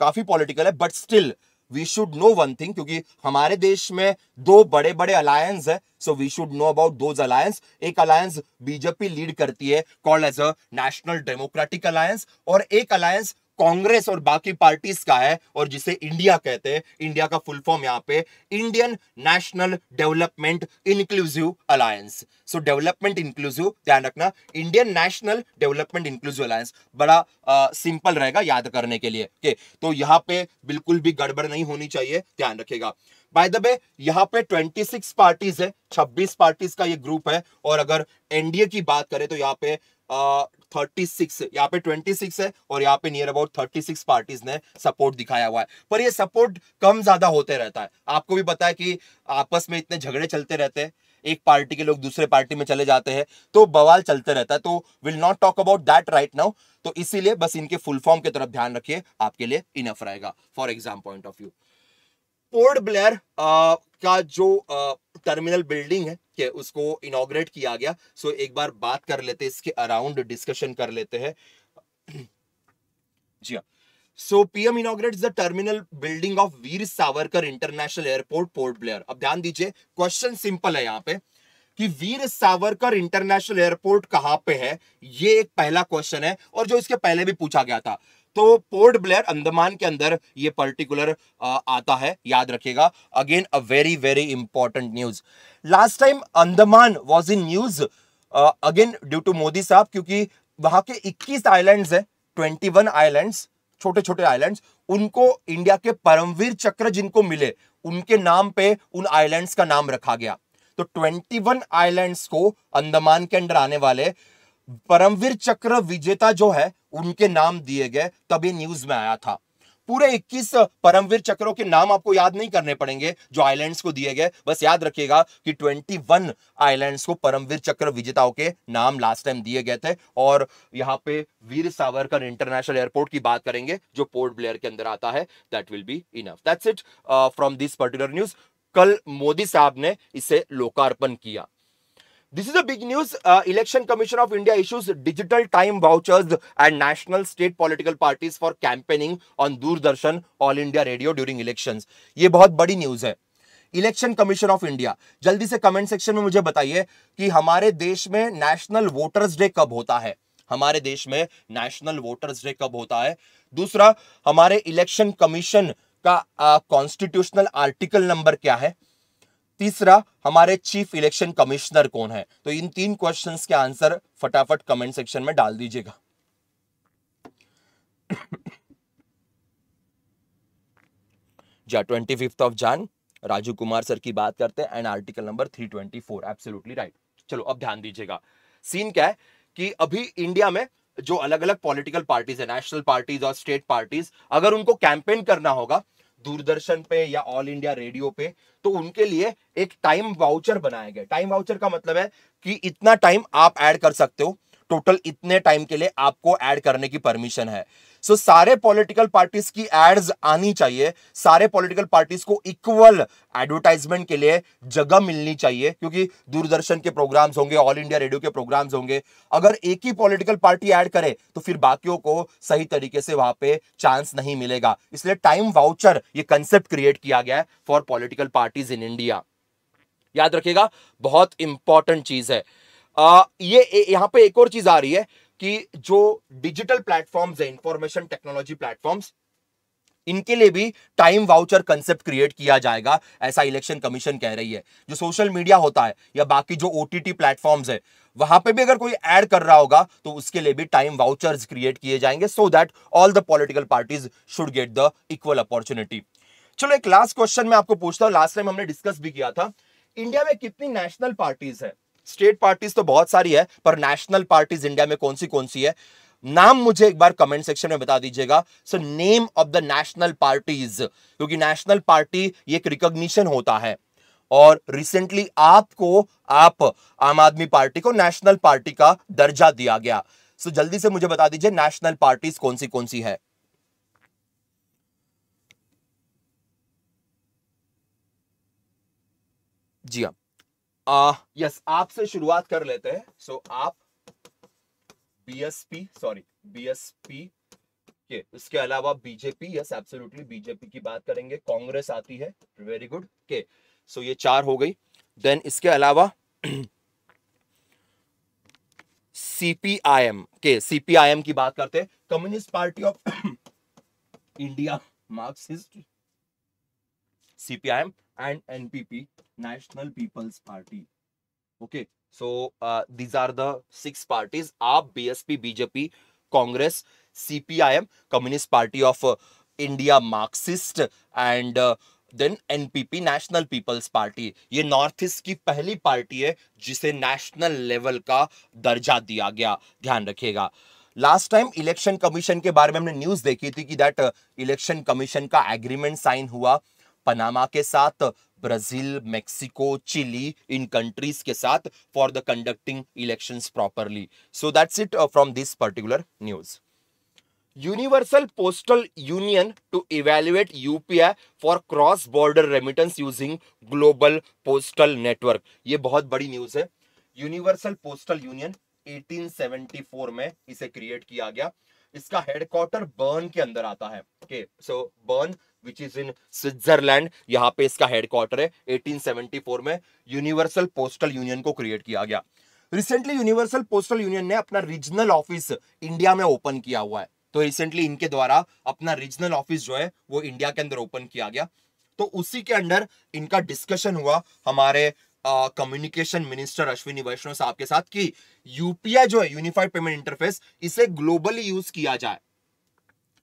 काफी पॉलिटिकल है but still we should know one thing क्योंकि हमारे देश में दो बड़े बड़े अलायंस है so we should know about those alliance एक अलायंस बीजेपी लीड करती है called as a national democratic alliance और एक अलायंस कांग्रेस और बाकी पार्टीज का है और जिसे इंडिया कहते हैं इंडिया का फुल फॉर्म यहाँ पे Indian national development inclusive alliance so development inclusive ध्यान रखना Indian national development inclusive alliance बड़ा सिंपल रहेगा याद करने के लिए के तो यहाँ पे बिल्कुल भी गड़बड़ नहीं होनी चाहिए ध्यान रखेगा बाय द वे यहाँ पे 26 पार्टीज है 26 पार्टीज का ये ग्रुप है और अगर एनडीए की बात करें तो यहाँ पे थर्टी सिक्स यहाँ पे ट्वेंटी सिक्स है और यहाँ पे near about thirty six parties ने सपोर्ट दिखाया हुआ है पर ये सपोर्ट कम ज्यादा होते रहता है आपको भी पता है कि आपस में इतने झगड़े चलते रहते हैं एक पार्टी के लोग दूसरे पार्टी में चले जाते हैं तो बवाल चलते रहता है तो will not talk about that right now तो इसीलिए बस इनके फुल फॉर्म की तरफ ध्यान रखिए आपके लिए इनफ रहेगा for exam point of view port Blair का जो टर्मिनल बिल्डिंग है के उसको इनोग्रेट किया गया सो एक बार बात कर लेते इसके अराउंड डिस्कशन कर लेते हैं जी हाँ so PM inaugurate the terminal building of Veer Savarkar international airport port Blair अब ध्यान दीजिए क्वेश्चन सिंपल है यहाँ पे कि वीर सावरकर इंटरनेशनल एयरपोर्ट कहां पे है ये एक पहला क्वेश्चन है और जो इसके पहले भी पूछा गया था तो पोर्ट ब्लेयर अंडमान के अंदर ये पर्टिकुलर आता है याद रखिएगा again a very very important news last time Andaman was in news again due to Modi साहब क्योंकि वहां के 21 आइलैंड्स है 21 आइलैंड्स छोटे छोटे आइलैंड्स उनको इंडिया के परमवीर चक्र जिनको मिले उनके नाम पे उन आइलैंड्स का नाम रखा गया तो 21 आइलैंड्स को अंडमान के अंदर आने वाले परमवीर चक्र विजेता जो है उनके नाम दिए गए तब ये न्यूज में आया था पूरे 21 परमवीर चक्रों के नाम आपको याद नहीं करने पड़ेंगे जो आइलैंड्स को दिए गए बस याद रखिएगा कि 21 आइलैंड्स को परमवीर चक्र विजेताओं के नाम लास्ट टाइम दिए गए थे और यहाँ पे वीर सावरकर इंटरनेशनल एयरपोर्ट की बात करेंगे जो पोर्ट ब्लेयर के अंदर आता है that will be enough that's it from this particular news कल मोदी साहब ने इसे लोकार्पण किया this is a news election commission of India issues digital time vouchers and national state political party for campaigning on Doordarshan all India radio during election ये बहुत बड़ी news है इलेक्शन कमीशन ऑफ इंडिया जल्दी से कमेंट सेक्शन में मुझे बताइए कि हमारे देश में नेशनल वोटर्स डे कब होता है हमारे देश में नेशनल वोटर्स डे कब होता है दूसरा हमारे इलेक्शन कमीशन का कॉन्स्टिट्यूशनल आर्टिकल नंबर क्या है तीसरा हमारे चीफ इलेक्शन कमिश्नर कौन है तो इन तीन क्वेश्चंस के आंसर फटाफट कमेंट सेक्शन में डाल दीजिएगा जा ट्वेंटी फिफ्थ ऑफ जान राजू कुमार सर की बात करते हैं and article number three twenty four absolutely right चलो अब ध्यान दीजिएगा सीन क्या है कि अभी इंडिया में जो अलग अलग पॉलिटिकल पार्टीज है नेशनल पार्टीज और स्टेट पार्टीज अगर उनको कैंपेन करना होगा दूरदर्शन पे या ऑल इंडिया रेडियो पे तो उनके लिए एक टाइम वाउचर बनाया गया टाइम वाउचर का मतलब है कि इतना टाइम आप ऐड कर सकते हो टोटल इतने टाइम के लिए आपको ऐड करने की परमिशन है सो so, सारे पॉलिटिकल पार्टीज की एड्स आनी चाहिए सारे पॉलिटिकल पार्टीज को इक्वल एडवर्टाइजमेंट के लिए जगह मिलनी चाहिए क्योंकि दूरदर्शन के प्रोग्राम्स होंगे ऑल इंडिया रेडियो के प्रोग्राम्स होंगे अगर एक ही पॉलिटिकल पार्टी ऐड करे तो फिर बाकियों को सही तरीके से वहां पे चांस नहीं मिलेगा इसलिए टाइम वाउचर ये कंसेप्ट क्रिएट किया गया है for political parties in India याद रखिएगा बहुत इंपॉर्टेंट चीज है आ, ये यहां पे एक और चीज आ रही है कि जो डिजिटल प्लेटफॉर्म्स है इंफॉर्मेशन टेक्नोलॉजी प्लेटफॉर्म्स इनके लिए भी टाइम वाउचर कंसेप्ट क्रिएट किया जाएगा ऐसा इलेक्शन कमीशन कह रही है जो सोशल मीडिया होता है या बाकी जो ओटीटी टी प्लेटफॉर्म्स है वहां पे भी अगर कोई ऐड कर रहा होगा तो उसके लिए भी टाइम वाउचर्स क्रिएट किए जाएंगे so that all the political parties should get the equal opportunity चलो एक लास्ट क्वेश्चन मैं आपको पूछता हूँ लास्ट टाइम हमने डिस्कस भी किया था इंडिया में कितनी नेशनल पार्टीज है स्टेट पार्टीज तो बहुत सारी है पर नेशनल पार्टीज इंडिया में कौन सी कौन सी है नाम मुझे एक बार कमेंट सेक्शन में बता दीजिएगा so name of the national parties क्योंकि नेशनल पार्टी एक रिकॉग्निशन होता है और रिसेंटली आपको आप आम आदमी पार्टी को नेशनल पार्टी का दर्जा दिया गया सो जल्दी से मुझे बता दीजिए नेशनल पार्टीज कौन सी कौन सी है जी हाँ यस आप से शुरुआत कर लेते हैं सो so, आप बीएसपी सॉरी बीएसपी के इसके अलावा बीजेपी यस एब्सोल्युटली बीजेपी की बात करेंगे कांग्रेस आती है वेरी गुड के सो ये चार हो गई देन इसके अलावा सीपीआईएम के सीपीआईएम की बात करते हैं communist party of India marxist CPIM and NPP, National People's Party. Okay, so uh, these are the six parties: AAP, BSP, BJP, Congress, CPIM, Communist Party of uh, India, Marxist, and uh, then NPP national people's party ये north east की पहली party है जिसे national level का दर्जा दिया गया ध्यान रखिएगा लास्ट टाइम इलेक्शन कमीशन के बारे में हमने न्यूज देखी थी कि दैट इलेक्शन कमीशन का एग्रीमेंट साइन हुआ पनामा के साथ ब्राजील मेक्सिको चिली इन कंट्रीज के साथ for the conducting election properly so that's it from this particular news universal postal union to evaluate UPI for cross border remittance using global postal network ये बहुत बड़ी news है universal postal union 1874 में इसे create किया गया इसका headquarter burn के अंदर आता है okay so Bern which is in Switzerland यहाँ पे इसका हेडक्वार्टर है 1874 में यूनिवर्सल पोस्टल यूनियन को क्रिएट किया गया रिसेंटली यूनिवर्सल पोस्टल यूनियन ने अपना रीजनल ऑफिस इंडिया में ओपन किया हुआ है तो रिसेंटली इनके द्वारा अपना रीजनल ऑफिस जो है वो इंडिया के अंदर ओपन किया गया तो उसी के अंडर इनका डिस्कशन हुआ हमारे कम्युनिकेशन मिनिस्टर अश्विनी वैष्णव साहब के साथ कि यूपीआई जो है यूनिफाइड पेमेंट इंटरफेस इसे ग्लोबली यूज किया जाए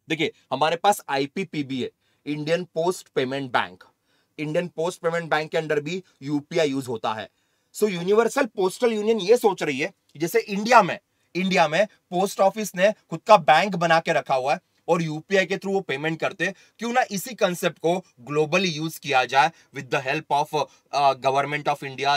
देखिए हमारे पास आईपीपीबी है Indian post payment bank Indian post payment bank के अंडर भी यूपीआई यूज होता है सो यूनिवर्सल पोस्टल यूनियन ये सोच रही है जैसे इंडिया में इंडिया में पोस्ट ऑफिस ने खुद का बैंक बना के रखा हुआ है और यूपीआई के थ्रू वो पेमेंट करते क्यों ना इसी कंसेप्ट को ग्लोबली यूज किया जाए with the help of government of India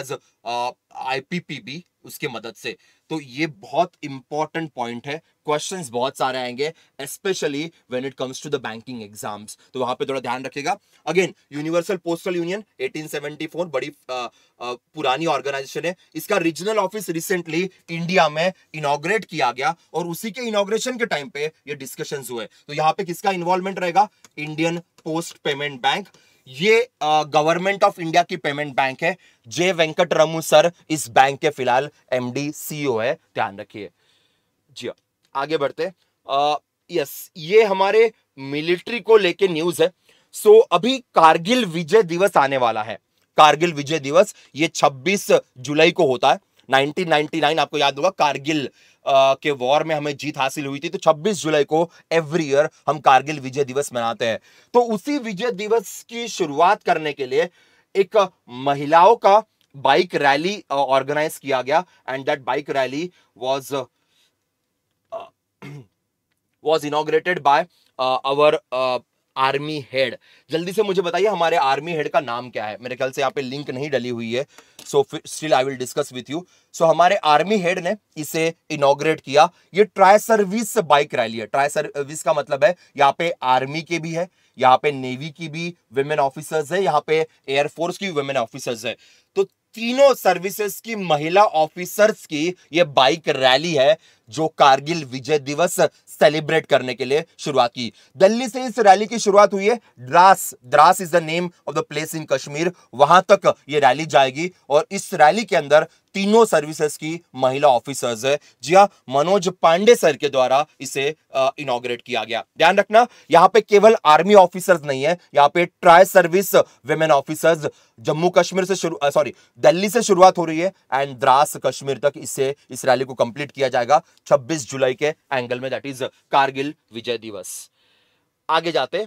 IPPB उसके मदद से तो ये बहुत इंपॉर्टेंट पॉइंट है क्वेश्चन बहुत सारे आएंगे specially when it comes to the banking exams तो वहां पे थोड़ा ध्यान रखिएगा अगेन यूनिवर्सल पोस्टल यूनियन 1874 बड़ी आ, आ, पुरानी ऑर्गेनाइजेशन है इसका रीजनल ऑफिस रिसेंटली इंडिया में इनोग्रेट किया गया और उसी के इनोग्रेशन के टाइम पे ये डिस्कशन हुए तो यहाँ पे किसका इन्वॉल्वमेंट रहेगा इंडियन पोस्ट पेमेंट बैंक ये गवर्नमेंट ऑफ इंडिया की पेमेंट बैंक है जे वेंकट रमू सर इस बैंक के फिलहाल एमडी सीईओ e है ध्यान रखिए जी हाँ, आगे बढ़ते यस ये हमारे मिलिट्री को लेके न्यूज है सो अभी कारगिल विजय दिवस आने वाला है कारगिल विजय दिवस ये 26 जुलाई को होता है 1999 आपको याद होगा कारगिल के वॉर में हमें जीत हासिल हुई थी तो 26 जुलाई को एवरी ईयर हम कारगिल विजय दिवस मनाते हैं तो उसी विजय दिवस की शुरुआत करने के लिए एक महिलाओं का बाइक रैली ऑर्गेनाइज किया गया and that bike rally was was inaugurated by our army head जल्दी से मुझे बताइए हमारे आर्मी हेड का नाम क्या है मेरे ख्याल से यहाँ पे लिंक नहीं डली हुई है so still I will discuss with you so हमारे आर्मी हेड ने इसे इनोग्रेट किया ये ट्राई सर्विस बाइक रैली है ट्राई सर्विस का मतलब है यहाँ पे आर्मी के भी है यहाँ पे नेवी की भी वेमेन ऑफिसर्स है यहाँ पे एयरफोर्स की वेमेन ऑफिसर्स है तो तीनों सर्विसेज की महिला ऑफिसर्स की ये बाइक रैली है जो कारगिल विजय दिवस सेलिब्रेट करने के लिए शुरुआत की दिल्ली से इस रैली की शुरुआत हुई है Dras Dras is the name of the place in Kashmir वहां तक ये रैली जाएगी और इस रैली के अंदर तीनों सर्विसेज की महिला ऑफिसर्स है जी हाँ मनोज पांडे सर के द्वारा इसे इनोग्रेट किया गया ध्यान रखना यहाँ पे केवल आर्मी ऑफिसर्स नहीं है यहाँ पे tri service women officers Jammu Kashmir से शुरू सॉरी दिल्ली से शुरुआत हो रही है एंड द्रास कश्मीर तक इसे इस रैली को कंप्लीट किया जाएगा छब्बीस जुलाई के एंगल में दैट इज कारगिल विजय दिवस आगे जाते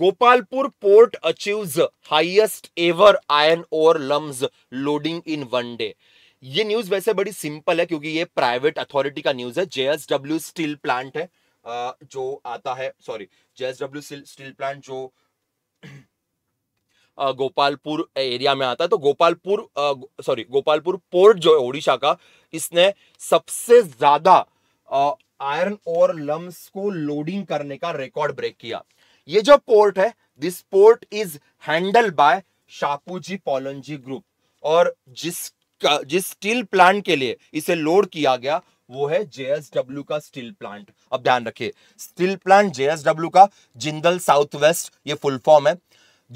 Gopalpur port achieves highest ever iron ore lumps loading in one day ये न्यूज वैसे बड़ी सिंपल है क्योंकि ये प्राइवेट अथॉरिटी का न्यूज है जेएसडब्ल्यू स्टील प्लांट है जो आता है सॉरी जेएसडब्ल्यू स्टील प्लांट जो गोपालपुर एरिया में आता है तो गोपालपुर सॉरी गोपालपुर पोर्ट जो है ओडिशा का इसने सबसे ज्यादा आयरन और लम्स को लोडिंग करने का रिकॉर्ड ब्रेक किया ये जो पोर्ट है this port is handle by Shapoorji Pallonji group और जिस जिस स्टील प्लांट के लिए इसे लोड किया गया वो है जेएसडब्ल्यू का स्टील प्लांट अब ध्यान रखिए स्टील प्लांट जेएसडब्ल्यू का जिंदल साउथ वेस्ट ये फुल फॉर्म है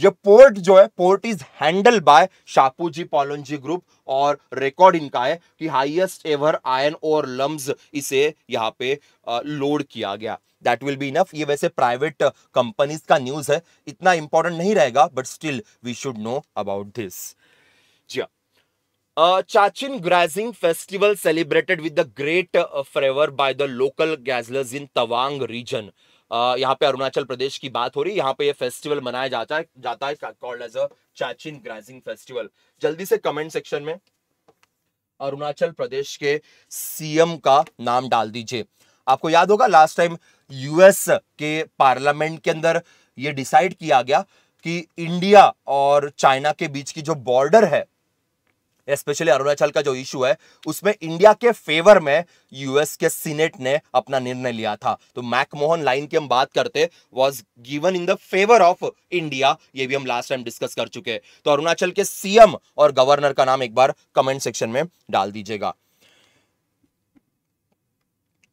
जो पोर्ट जो है port is handle by Shapoorji Pallonji group और रिकॉर्ड इनका है कि highest ever iron ore lumps इसे यहाँ पे लोड किया गया दैट विल बी इनफ ये वैसे प्राइवेट कंपनीज का न्यूज है इतना इंपॉर्टेंट नहीं रहेगा but still we should know about this जी Chachin हाँ। Grazing Festival celebrated with the great uh, fervor by the local gazlers यहाँ पे अरुणाचल प्रदेश की बात हो रही है यहाँ पे ये फेस्टिवल मनाया जाता है जाता है called as a Chachin grazing festival जल्दी से कमेंट सेक्शन में अरुणाचल प्रदेश के सीएम का नाम डाल दीजिए आपको याद होगा लास्ट टाइम यूएस के पार्लियामेंट के अंदर ये डिसाइड किया गया कि इंडिया और चाइना के बीच की जो बॉर्डर है स्पेशली अरुणाचल का जो इशू है उसमें इंडिया के फेवर में यूएस के सीनेट ने अपना निर्णय लिया था तो मैकमोहन लाइन की हम बात करते was given in the favour of India ये भी हम लास्ट टाइम डिस्कस कर चुके तो अरुणाचल के सीएम और गवर्नर का नाम एक बार कमेंट सेक्शन में डाल दीजिएगा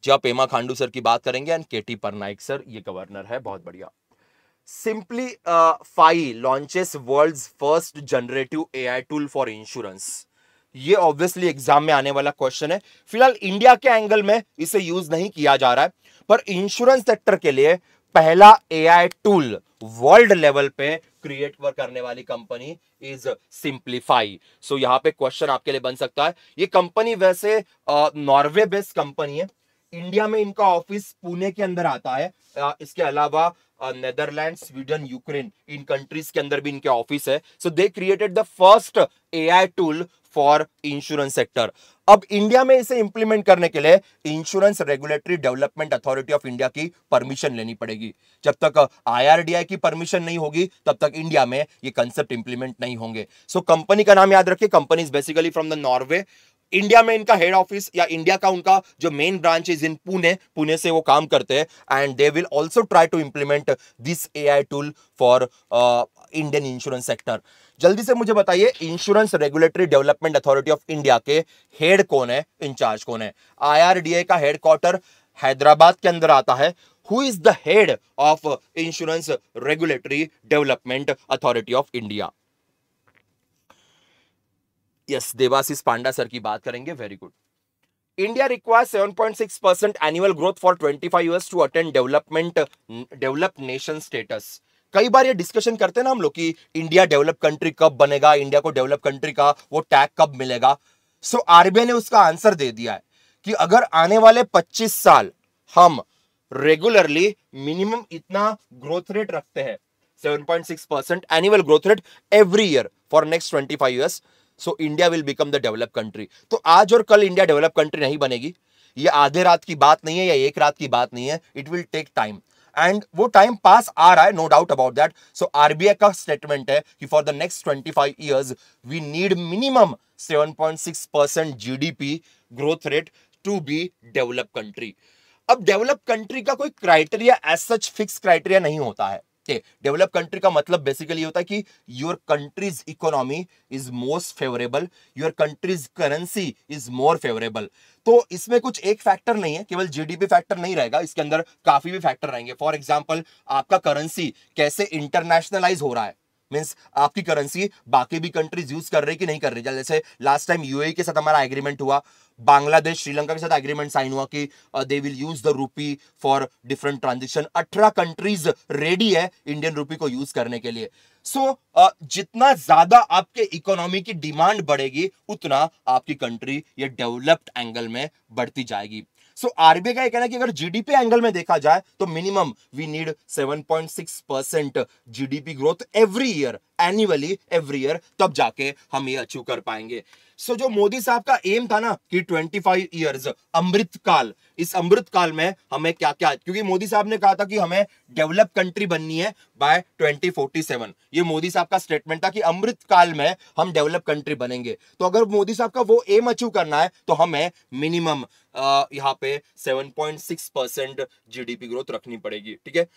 जी पेमा खांडू सर की बात करेंगे एंड के टी सर ये गवर्नर है बहुत बढ़िया Simplifai launches world first generative AI tool for insurance ये ऑब्वियसली एग्जाम में आने वाला क्वेश्चन है फिलहाल इंडिया के एंगल में इसे यूज नहीं किया जा रहा है पर इंश्योरेंस सेक्टर के लिए पहला एआई टूल वर्ल्ड लेवल पे क्रिएट करने वाली कंपनी इज सिंप्लीफाई सो यहाँ पे क्वेश्चन आपके लिए बन सकता है ये कंपनी वैसे नॉर्वे बेस्ड कंपनी है इंडिया में इनका ऑफिस पुणे के अंदर आता है इसके अलावा नेदरलैंड स्वीडन यूक्रेन इन कंट्रीज के अंदर भी इनके ऑफिस है so they created the first AI tool for insurance sector अब इंडिया में इसे इंप्लीमेंट करने के लिए insurance regulatory development authority of India की परमिशन लेनी पड़ेगी जब तक आईआरडीआई की परमिशन नहीं होगी तब तक इंडिया में ये कंसेप्ट इंप्लीमेंट नहीं होंगे सो so, कंपनी का नाम याद रखिए company is basically from the Norway India में इनका हेड ऑफिस या इंडिया का उनका जो main branch is in Pune Pune से वो काम करते हैं and they will also try to implement this a tool for Indian insurance sector जल्दी से मुझे बताइए insurance regulatory development authority of India के हेड कौन है इंचार्ज कौन है आईआरडीए का हेडक्वार्टर हैदराबाद के अंदर आता है who is the head of insurance regulatory development authority of India yes Debashish Panda sir की बात करेंगे very good India require 7.6 percent annual growth for 25 years to attend development develop nation status कई बार ये डिस्कशन करते ना हम लोग कि इंडिया डेवलप कंट्री कब बनेगा इंडिया को डेवलप कंट्री का वो टैग कब मिलेगा सो so, आरबीआई ने उसका आंसर दे दिया है कि अगर आने वाले 25 साल हम रेगुलरली मिनिमम इतना ग्रोथ रेट रखते हैं 7.6 percent annual growth rate every year for next 25 years so India will become the develop country तो आज और कल इंडिया डेवलप कंट्री नहीं बनेगी ये आधे रात की बात नहीं है या एक रात की बात नहीं है it will take time and वो टाइम पास आ रहा है no doubt about that so RBI का स्टेटमेंट है कि for the next twenty five years we need minimum seven point six percent G D P growth rate to be develop country अब develop country का कोई criteria as such fix criteria नहीं होता है develop country का मतलब basically होता है कि your country's economy is most favourable your country's currency is more favourable तो इसमें कुछ एक फैक्टर नहीं है केवल जीडीपी फैक्टर नहीं रहेगा इसके अंदर काफी भी फैक्टर रहेंगे फॉर एग्जाम्पल आपका करेंसी कैसे इंटरनेशनलाइज हो रहा है मीन्स आपकी करेंसी बाकी भी कंट्रीज यूज कर रही कि नहीं कर रही जैसे लास्ट टाइम यूएई के साथ हमारा एग्रीमेंट हुआ बांग्लादेश श्रीलंका के साथ एग्रीमेंट साइन हुआ कि they will use the rupee for different transaction अठारह कंट्रीज रेडी है इंडियन रूपी को यूज करने के लिए सो so, uh, जितना ज्यादा आपके इकोनॉमी की डिमांड बढ़ेगी उतना आपकी कंट्री ये डेवलप्ड एंगल में बढ़ती जाएगी सो so, आरबीआई का कहना है कि अगर जीडीपी एंगल में देखा जाए तो minimum we need 7.6 percent GDP growth every year annually every year तब जाके हम ये अचीव कर पाएंगे सो so, जो मोदी साहब का एम था ना कि 25 फाइव ईयर्स काल इस अमृत काल में हमें क्या क्या क्योंकि मोदी साहब ने कहा था कि हमें डेवलप कंट्री बननी है बाय 2047 ये मोदी साहब का स्टेटमेंट था कि अमृत काल में हम डेवलप कंट्री बनेंगे तो अगर मोदी साहब का वो एम अचीव करना है तो हमें मिनिमम यहाँ पे 7.6 परसेंट जीडीपी ग्रोथ रखनी पड़ेगी ठीक है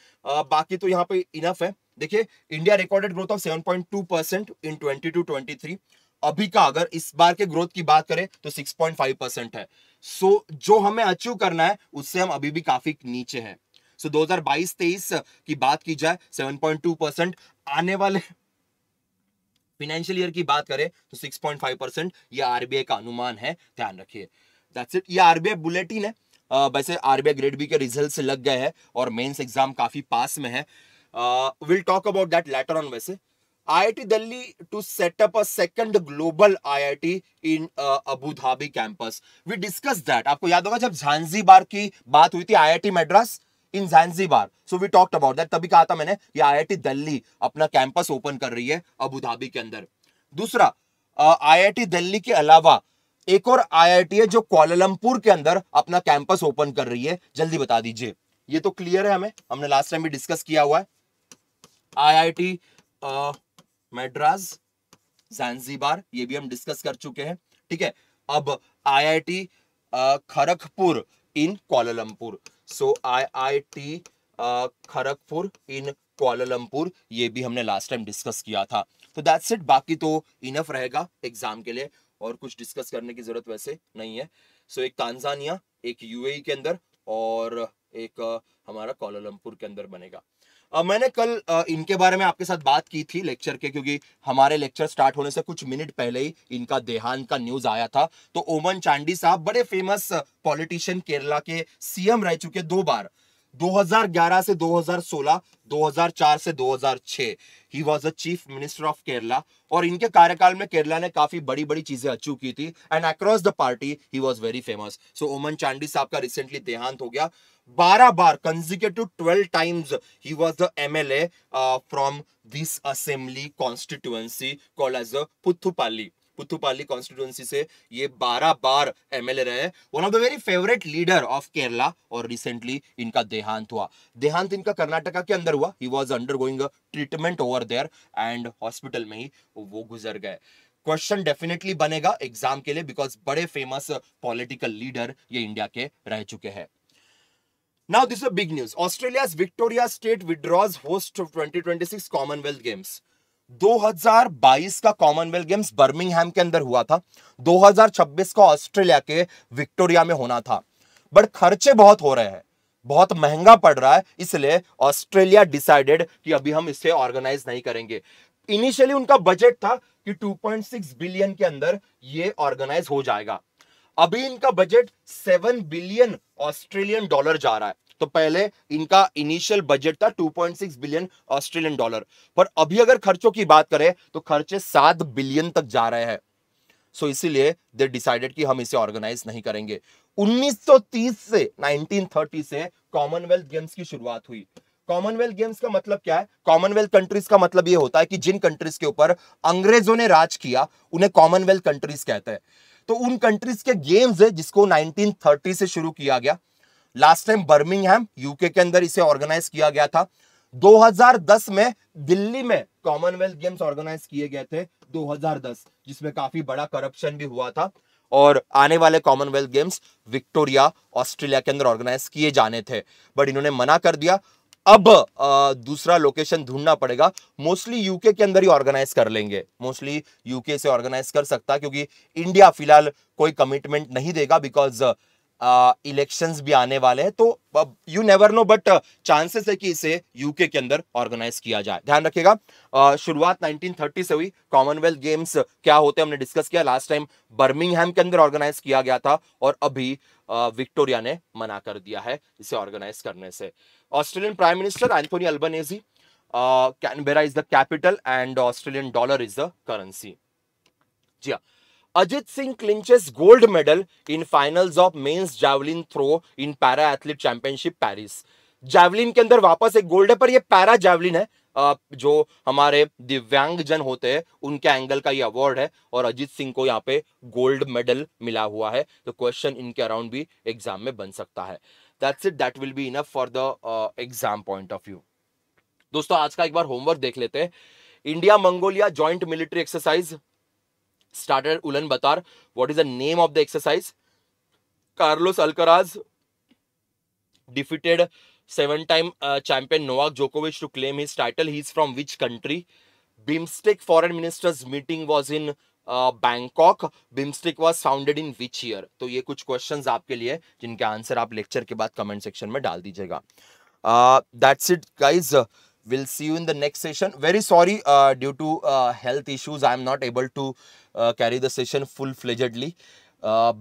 बाकी तो यहाँ पे इनफ है देखिए India recorded growth of 7.2 percent in twenty two twenty three अभी का अगर इस बार के ग्रोथ की बात करें तो 6.5 परसेंट है सो so, जो हमें अचीव करना है उससे हम अभी भी काफी नीचे हैं सो so, 2022-23 की बात की जाए 7.2 परसेंट आने वाले फिनेंशियल ईयर की बात करें तो 6.5 परसेंट ये आरबीआई का अनुमान है ध्यान रखिए आरबीआई बुलेटिन है वैसे आरबीआई ग्रेड बी के रिजल्ट्स लग गए हैं और मेन्स एग्जाम काफी पास में है will talk about that later on वैसे. IIT Delhi to set up a second global IIT in uh, Abu Dhabi campus. We discussed आपको याद होगा जब झांसी बार की बात हुई थी IIT Madras in Zanzibar so we talked about that तभी कहा था मैंने ये आईआईटी दिल्ली अपना कैंपस ओपन कर रही है अबू धाबी के अंदर दूसरा uh, आईआईटी दिल्ली के अलावा एक और आईआईटी है जो क्वालमपुर के अंदर अपना कैंपस ओपन कर रही है जल्दी बता दीजिए ये तो क्लियर है हमें हमने लास्ट टाइम भी डिस्कस किया हुआ है आईआईटी मेड्रास जानजीबार ये भी हम डिस्कस कर चुके हैं ठीक है अब IIT Kharagpur in Kuala Lumpur so IIT Kharagpur in Kuala Lumpur ये भी हमने लास्ट टाइम डिस्कस किया था तो दैट्स इट बाकी तो इनफ रहेगा एग्जाम के लिए और कुछ डिस्कस करने की जरूरत वैसे नहीं है सो so, एक तानजानिया एक यूएई e के अंदर और एक हमारा क्वालमपुर के अंदर बनेगा मैंने कल इनके बारे में आपके साथ बात की थी लेक्चर के क्योंकि हमारे लेक्चर स्टार्ट होने से कुछ मिनट पहले ही इनका देहांत का न्यूज आया था तो ओमन चांडी साहब बड़े फेमस पॉलिटिशियन केरला के सीएम रह चुके दो बार 2011 से 2016, 2004 से 2006 ही was a chief minister of Kerala और इनके कार्यकाल में केरला ने काफी बड़ी बड़ी चीजें अचीव की थी and across the party he was very famous so Oommen Chandy साहब का रिसेंटली देहांत हो गया बारह बार consecutive twelve times he was the M L A from this assembly constituency call as a Puthuppally Puthuppally constituency से ये बारह बार एम एल ए रहे one of the very favourite leader of Kerala और रिसेंटली इनका देहांत हुआ देहांत इनका कर्नाटका के अंदर हुआ he was undergoing treatment over there and hospital में ही वो गुजर गए क्वेश्चन डेफिनेटली बनेगा एग्जाम के लिए बिकॉज बड़े फेमस पॉलिटिकल लीडर ये इंडिया के रह चुके हैं Now, this is a big news. Australia's Victoria State withdraws host of 2026 Commonwealth Games. 2022 का कॉमनवेल्थ गेम्स बर्मिंगहैम के अंदर हुआ था 2026 का ऑस्ट्रेलिया के विक्टोरिया में होना था बट खर्चे बहुत हो रहे हैं बहुत महंगा पड़ रहा है इसलिए ऑस्ट्रेलिया डिसाइडेड कि अभी हम इसे ऑर्गेनाइज नहीं करेंगे इनिशियली उनका बजट था कि 2.6 बिलियन के अंदर ये ऑर्गेनाइज हो जाएगा अभी इनका बजट 7 बिलियन ऑस्ट्रेलियन डॉलर जा रहा है तो पहले इनका इनिशियल बजट था 2.6 बिलियन ऑस्ट्रेलियन डॉलर पर अभी अगर खर्चों की बात करें तो खर्चे सात बिलियन तक जा रहे हैं सो so, इसीलिए दे डिसाइडेड कि हम इसे ऑर्गेनाइज नहीं करेंगे 1930 से 1930 से कॉमनवेल्थ गेम्स की शुरुआत हुई कॉमनवेल्थ गेम्स का मतलब क्या है कॉमनवेल्थ कंट्रीज का मतलब ये होता है कि जिन कंट्रीज के ऊपर अंग्रेजों ने राज किया उन्हें कॉमनवेल्थ कंट्रीज कहते हैं तो उन कंट्रीज के गेम्स है जिसको 1930 से शुरू किया गया लास्ट टाइम बर्मिंग यूके के अंदर इसे ऑर्गेनाइज किया गया था 2010 में दिल्ली में कॉमनवेल्थ गेम्स ऑर्गेनाइज किए गए थे 2010 जिसमें काफी बड़ा करप्शन भी हुआ था और आने वाले कॉमनवेल्थ गेम्स विक्टोरिया ऑस्ट्रेलिया के अंदर ऑर्गेनाइज किए जाने थे बट इन्होंने मना कर दिया अब आ, दूसरा लोकेशन ढूंढना पड़ेगा मोस्टली यूके के अंदर ही ऑर्गेनाइज कर लेंगे मोस्टली यूके से ऑर्गेनाइज कर सकता क्योंकि इंडिया फिलहाल कोई कमिटमेंट नहीं देगा बिकॉज इलेक्शंस भी आने वाले हैं तो you never know but chances है कि इसे यूके के अंदर ऑर्गेनाइज किया जाए ध्यान रखिएगा शुरुआत 1930 से हुई कॉमनवेल्थ गेम्स क्या होते हैं हमने डिस्कस किया लास्ट टाइम बर्मिंगहम के अंदर ऑर्गेनाइज किया गया था और अभी विक्टोरिया ने मना कर दिया है इसे ऑर्गेनाइज करने से Australian prime minister Anthony Albanese Canberra is the capital and Australian dollar is the currency जी हाँ Ajit Singh clinches gold medal in finals of men's javelin throw in para athlete championship Paris javelin के अंदर वापस एक gold है पर ये para javelin है जो हमारे दिव्यांग जन होते हैं उनके एंगल का ये अवार्ड है और अजीत सिंह को यहाँ पे गोल्ड मेडल मिला हुआ है तो क्वेश्चन इनके अराउंड भी एग्जाम में बन सकता है that's it that will be enough for the exam point of view दोस्तों आज का एक बार होमवर्क देख लेते हैं India Mongolia joint military exercise started at Ulan Batar. What is the name of the exercise? Carlos Alcaraz defeated seven-time uh, champion Novak Djokovic to claim his title. He's from which country? BIMSTEC foreign ministers meeting was in Bangkok BIMSTEC was founded in which year तो ये कुछ question आपके लिए जिनका answer आप lecture के बाद comment section में डाल दीजिएगा that's it guys We'll see you in the next session. Very sorry uh, due to uh, health issues, I am not able to uh, carry the session full-fledgedly.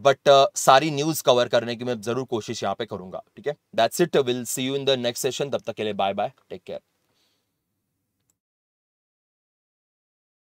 But सारी news cover करने की मैं जरूर कोशिश यहाँ पे करूंगा ठीक है that's it will see you in the next session तब तक के लिए बाय बाय टेक केयर